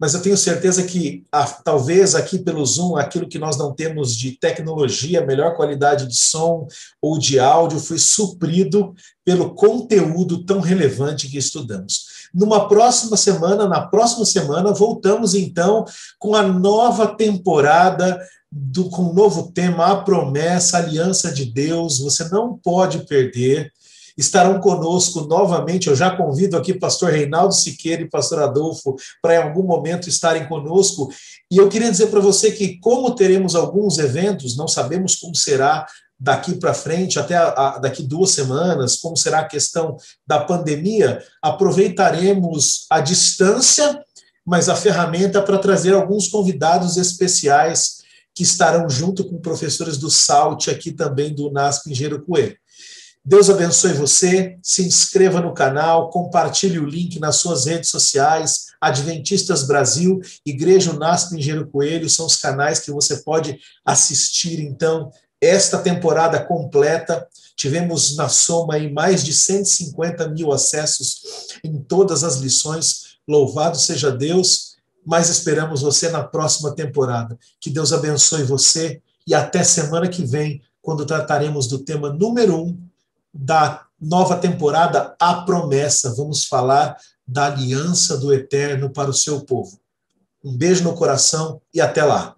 Mas eu tenho certeza que, talvez aqui pelo Zoom, aquilo que nós não temos de tecnologia, melhor qualidade de som ou de áudio, foi suprido pelo conteúdo tão relevante que estudamos numa próxima semana, na próxima semana, voltamos então com a nova temporada do, com um novo tema, A Promessa, Aliança de Deus, você não pode perder. Estarão conosco novamente, eu já convido aqui pastor Reinaldo Siqueira e pastor Adolfo para em algum momento estarem conosco. E eu queria dizer para você que, como teremos alguns eventos, não sabemos como será daqui para frente, até a, a, daqui duas semanas, como será a questão da pandemia, aproveitaremos a distância, mas a ferramenta para trazer alguns convidados especiais que estarão junto com professores do SALT aqui também do NASP Engenheiro Coelho. Deus abençoe você, se inscreva no canal, compartilhe o link nas suas redes sociais, Adventistas Brasil, Igreja Unasp Engenheiro Coelho, são os canais que você pode assistir, então, esta temporada completa. Tivemos na soma aí mais de 150 mil acessos em todas as lições. Louvado seja Deus! mas esperamos você na próxima temporada. Que Deus abençoe você e até semana que vem, quando trataremos do tema número um da nova temporada, A Promessa. Vamos falar da aliança do Eterno para o seu povo. Um beijo no coração e até lá.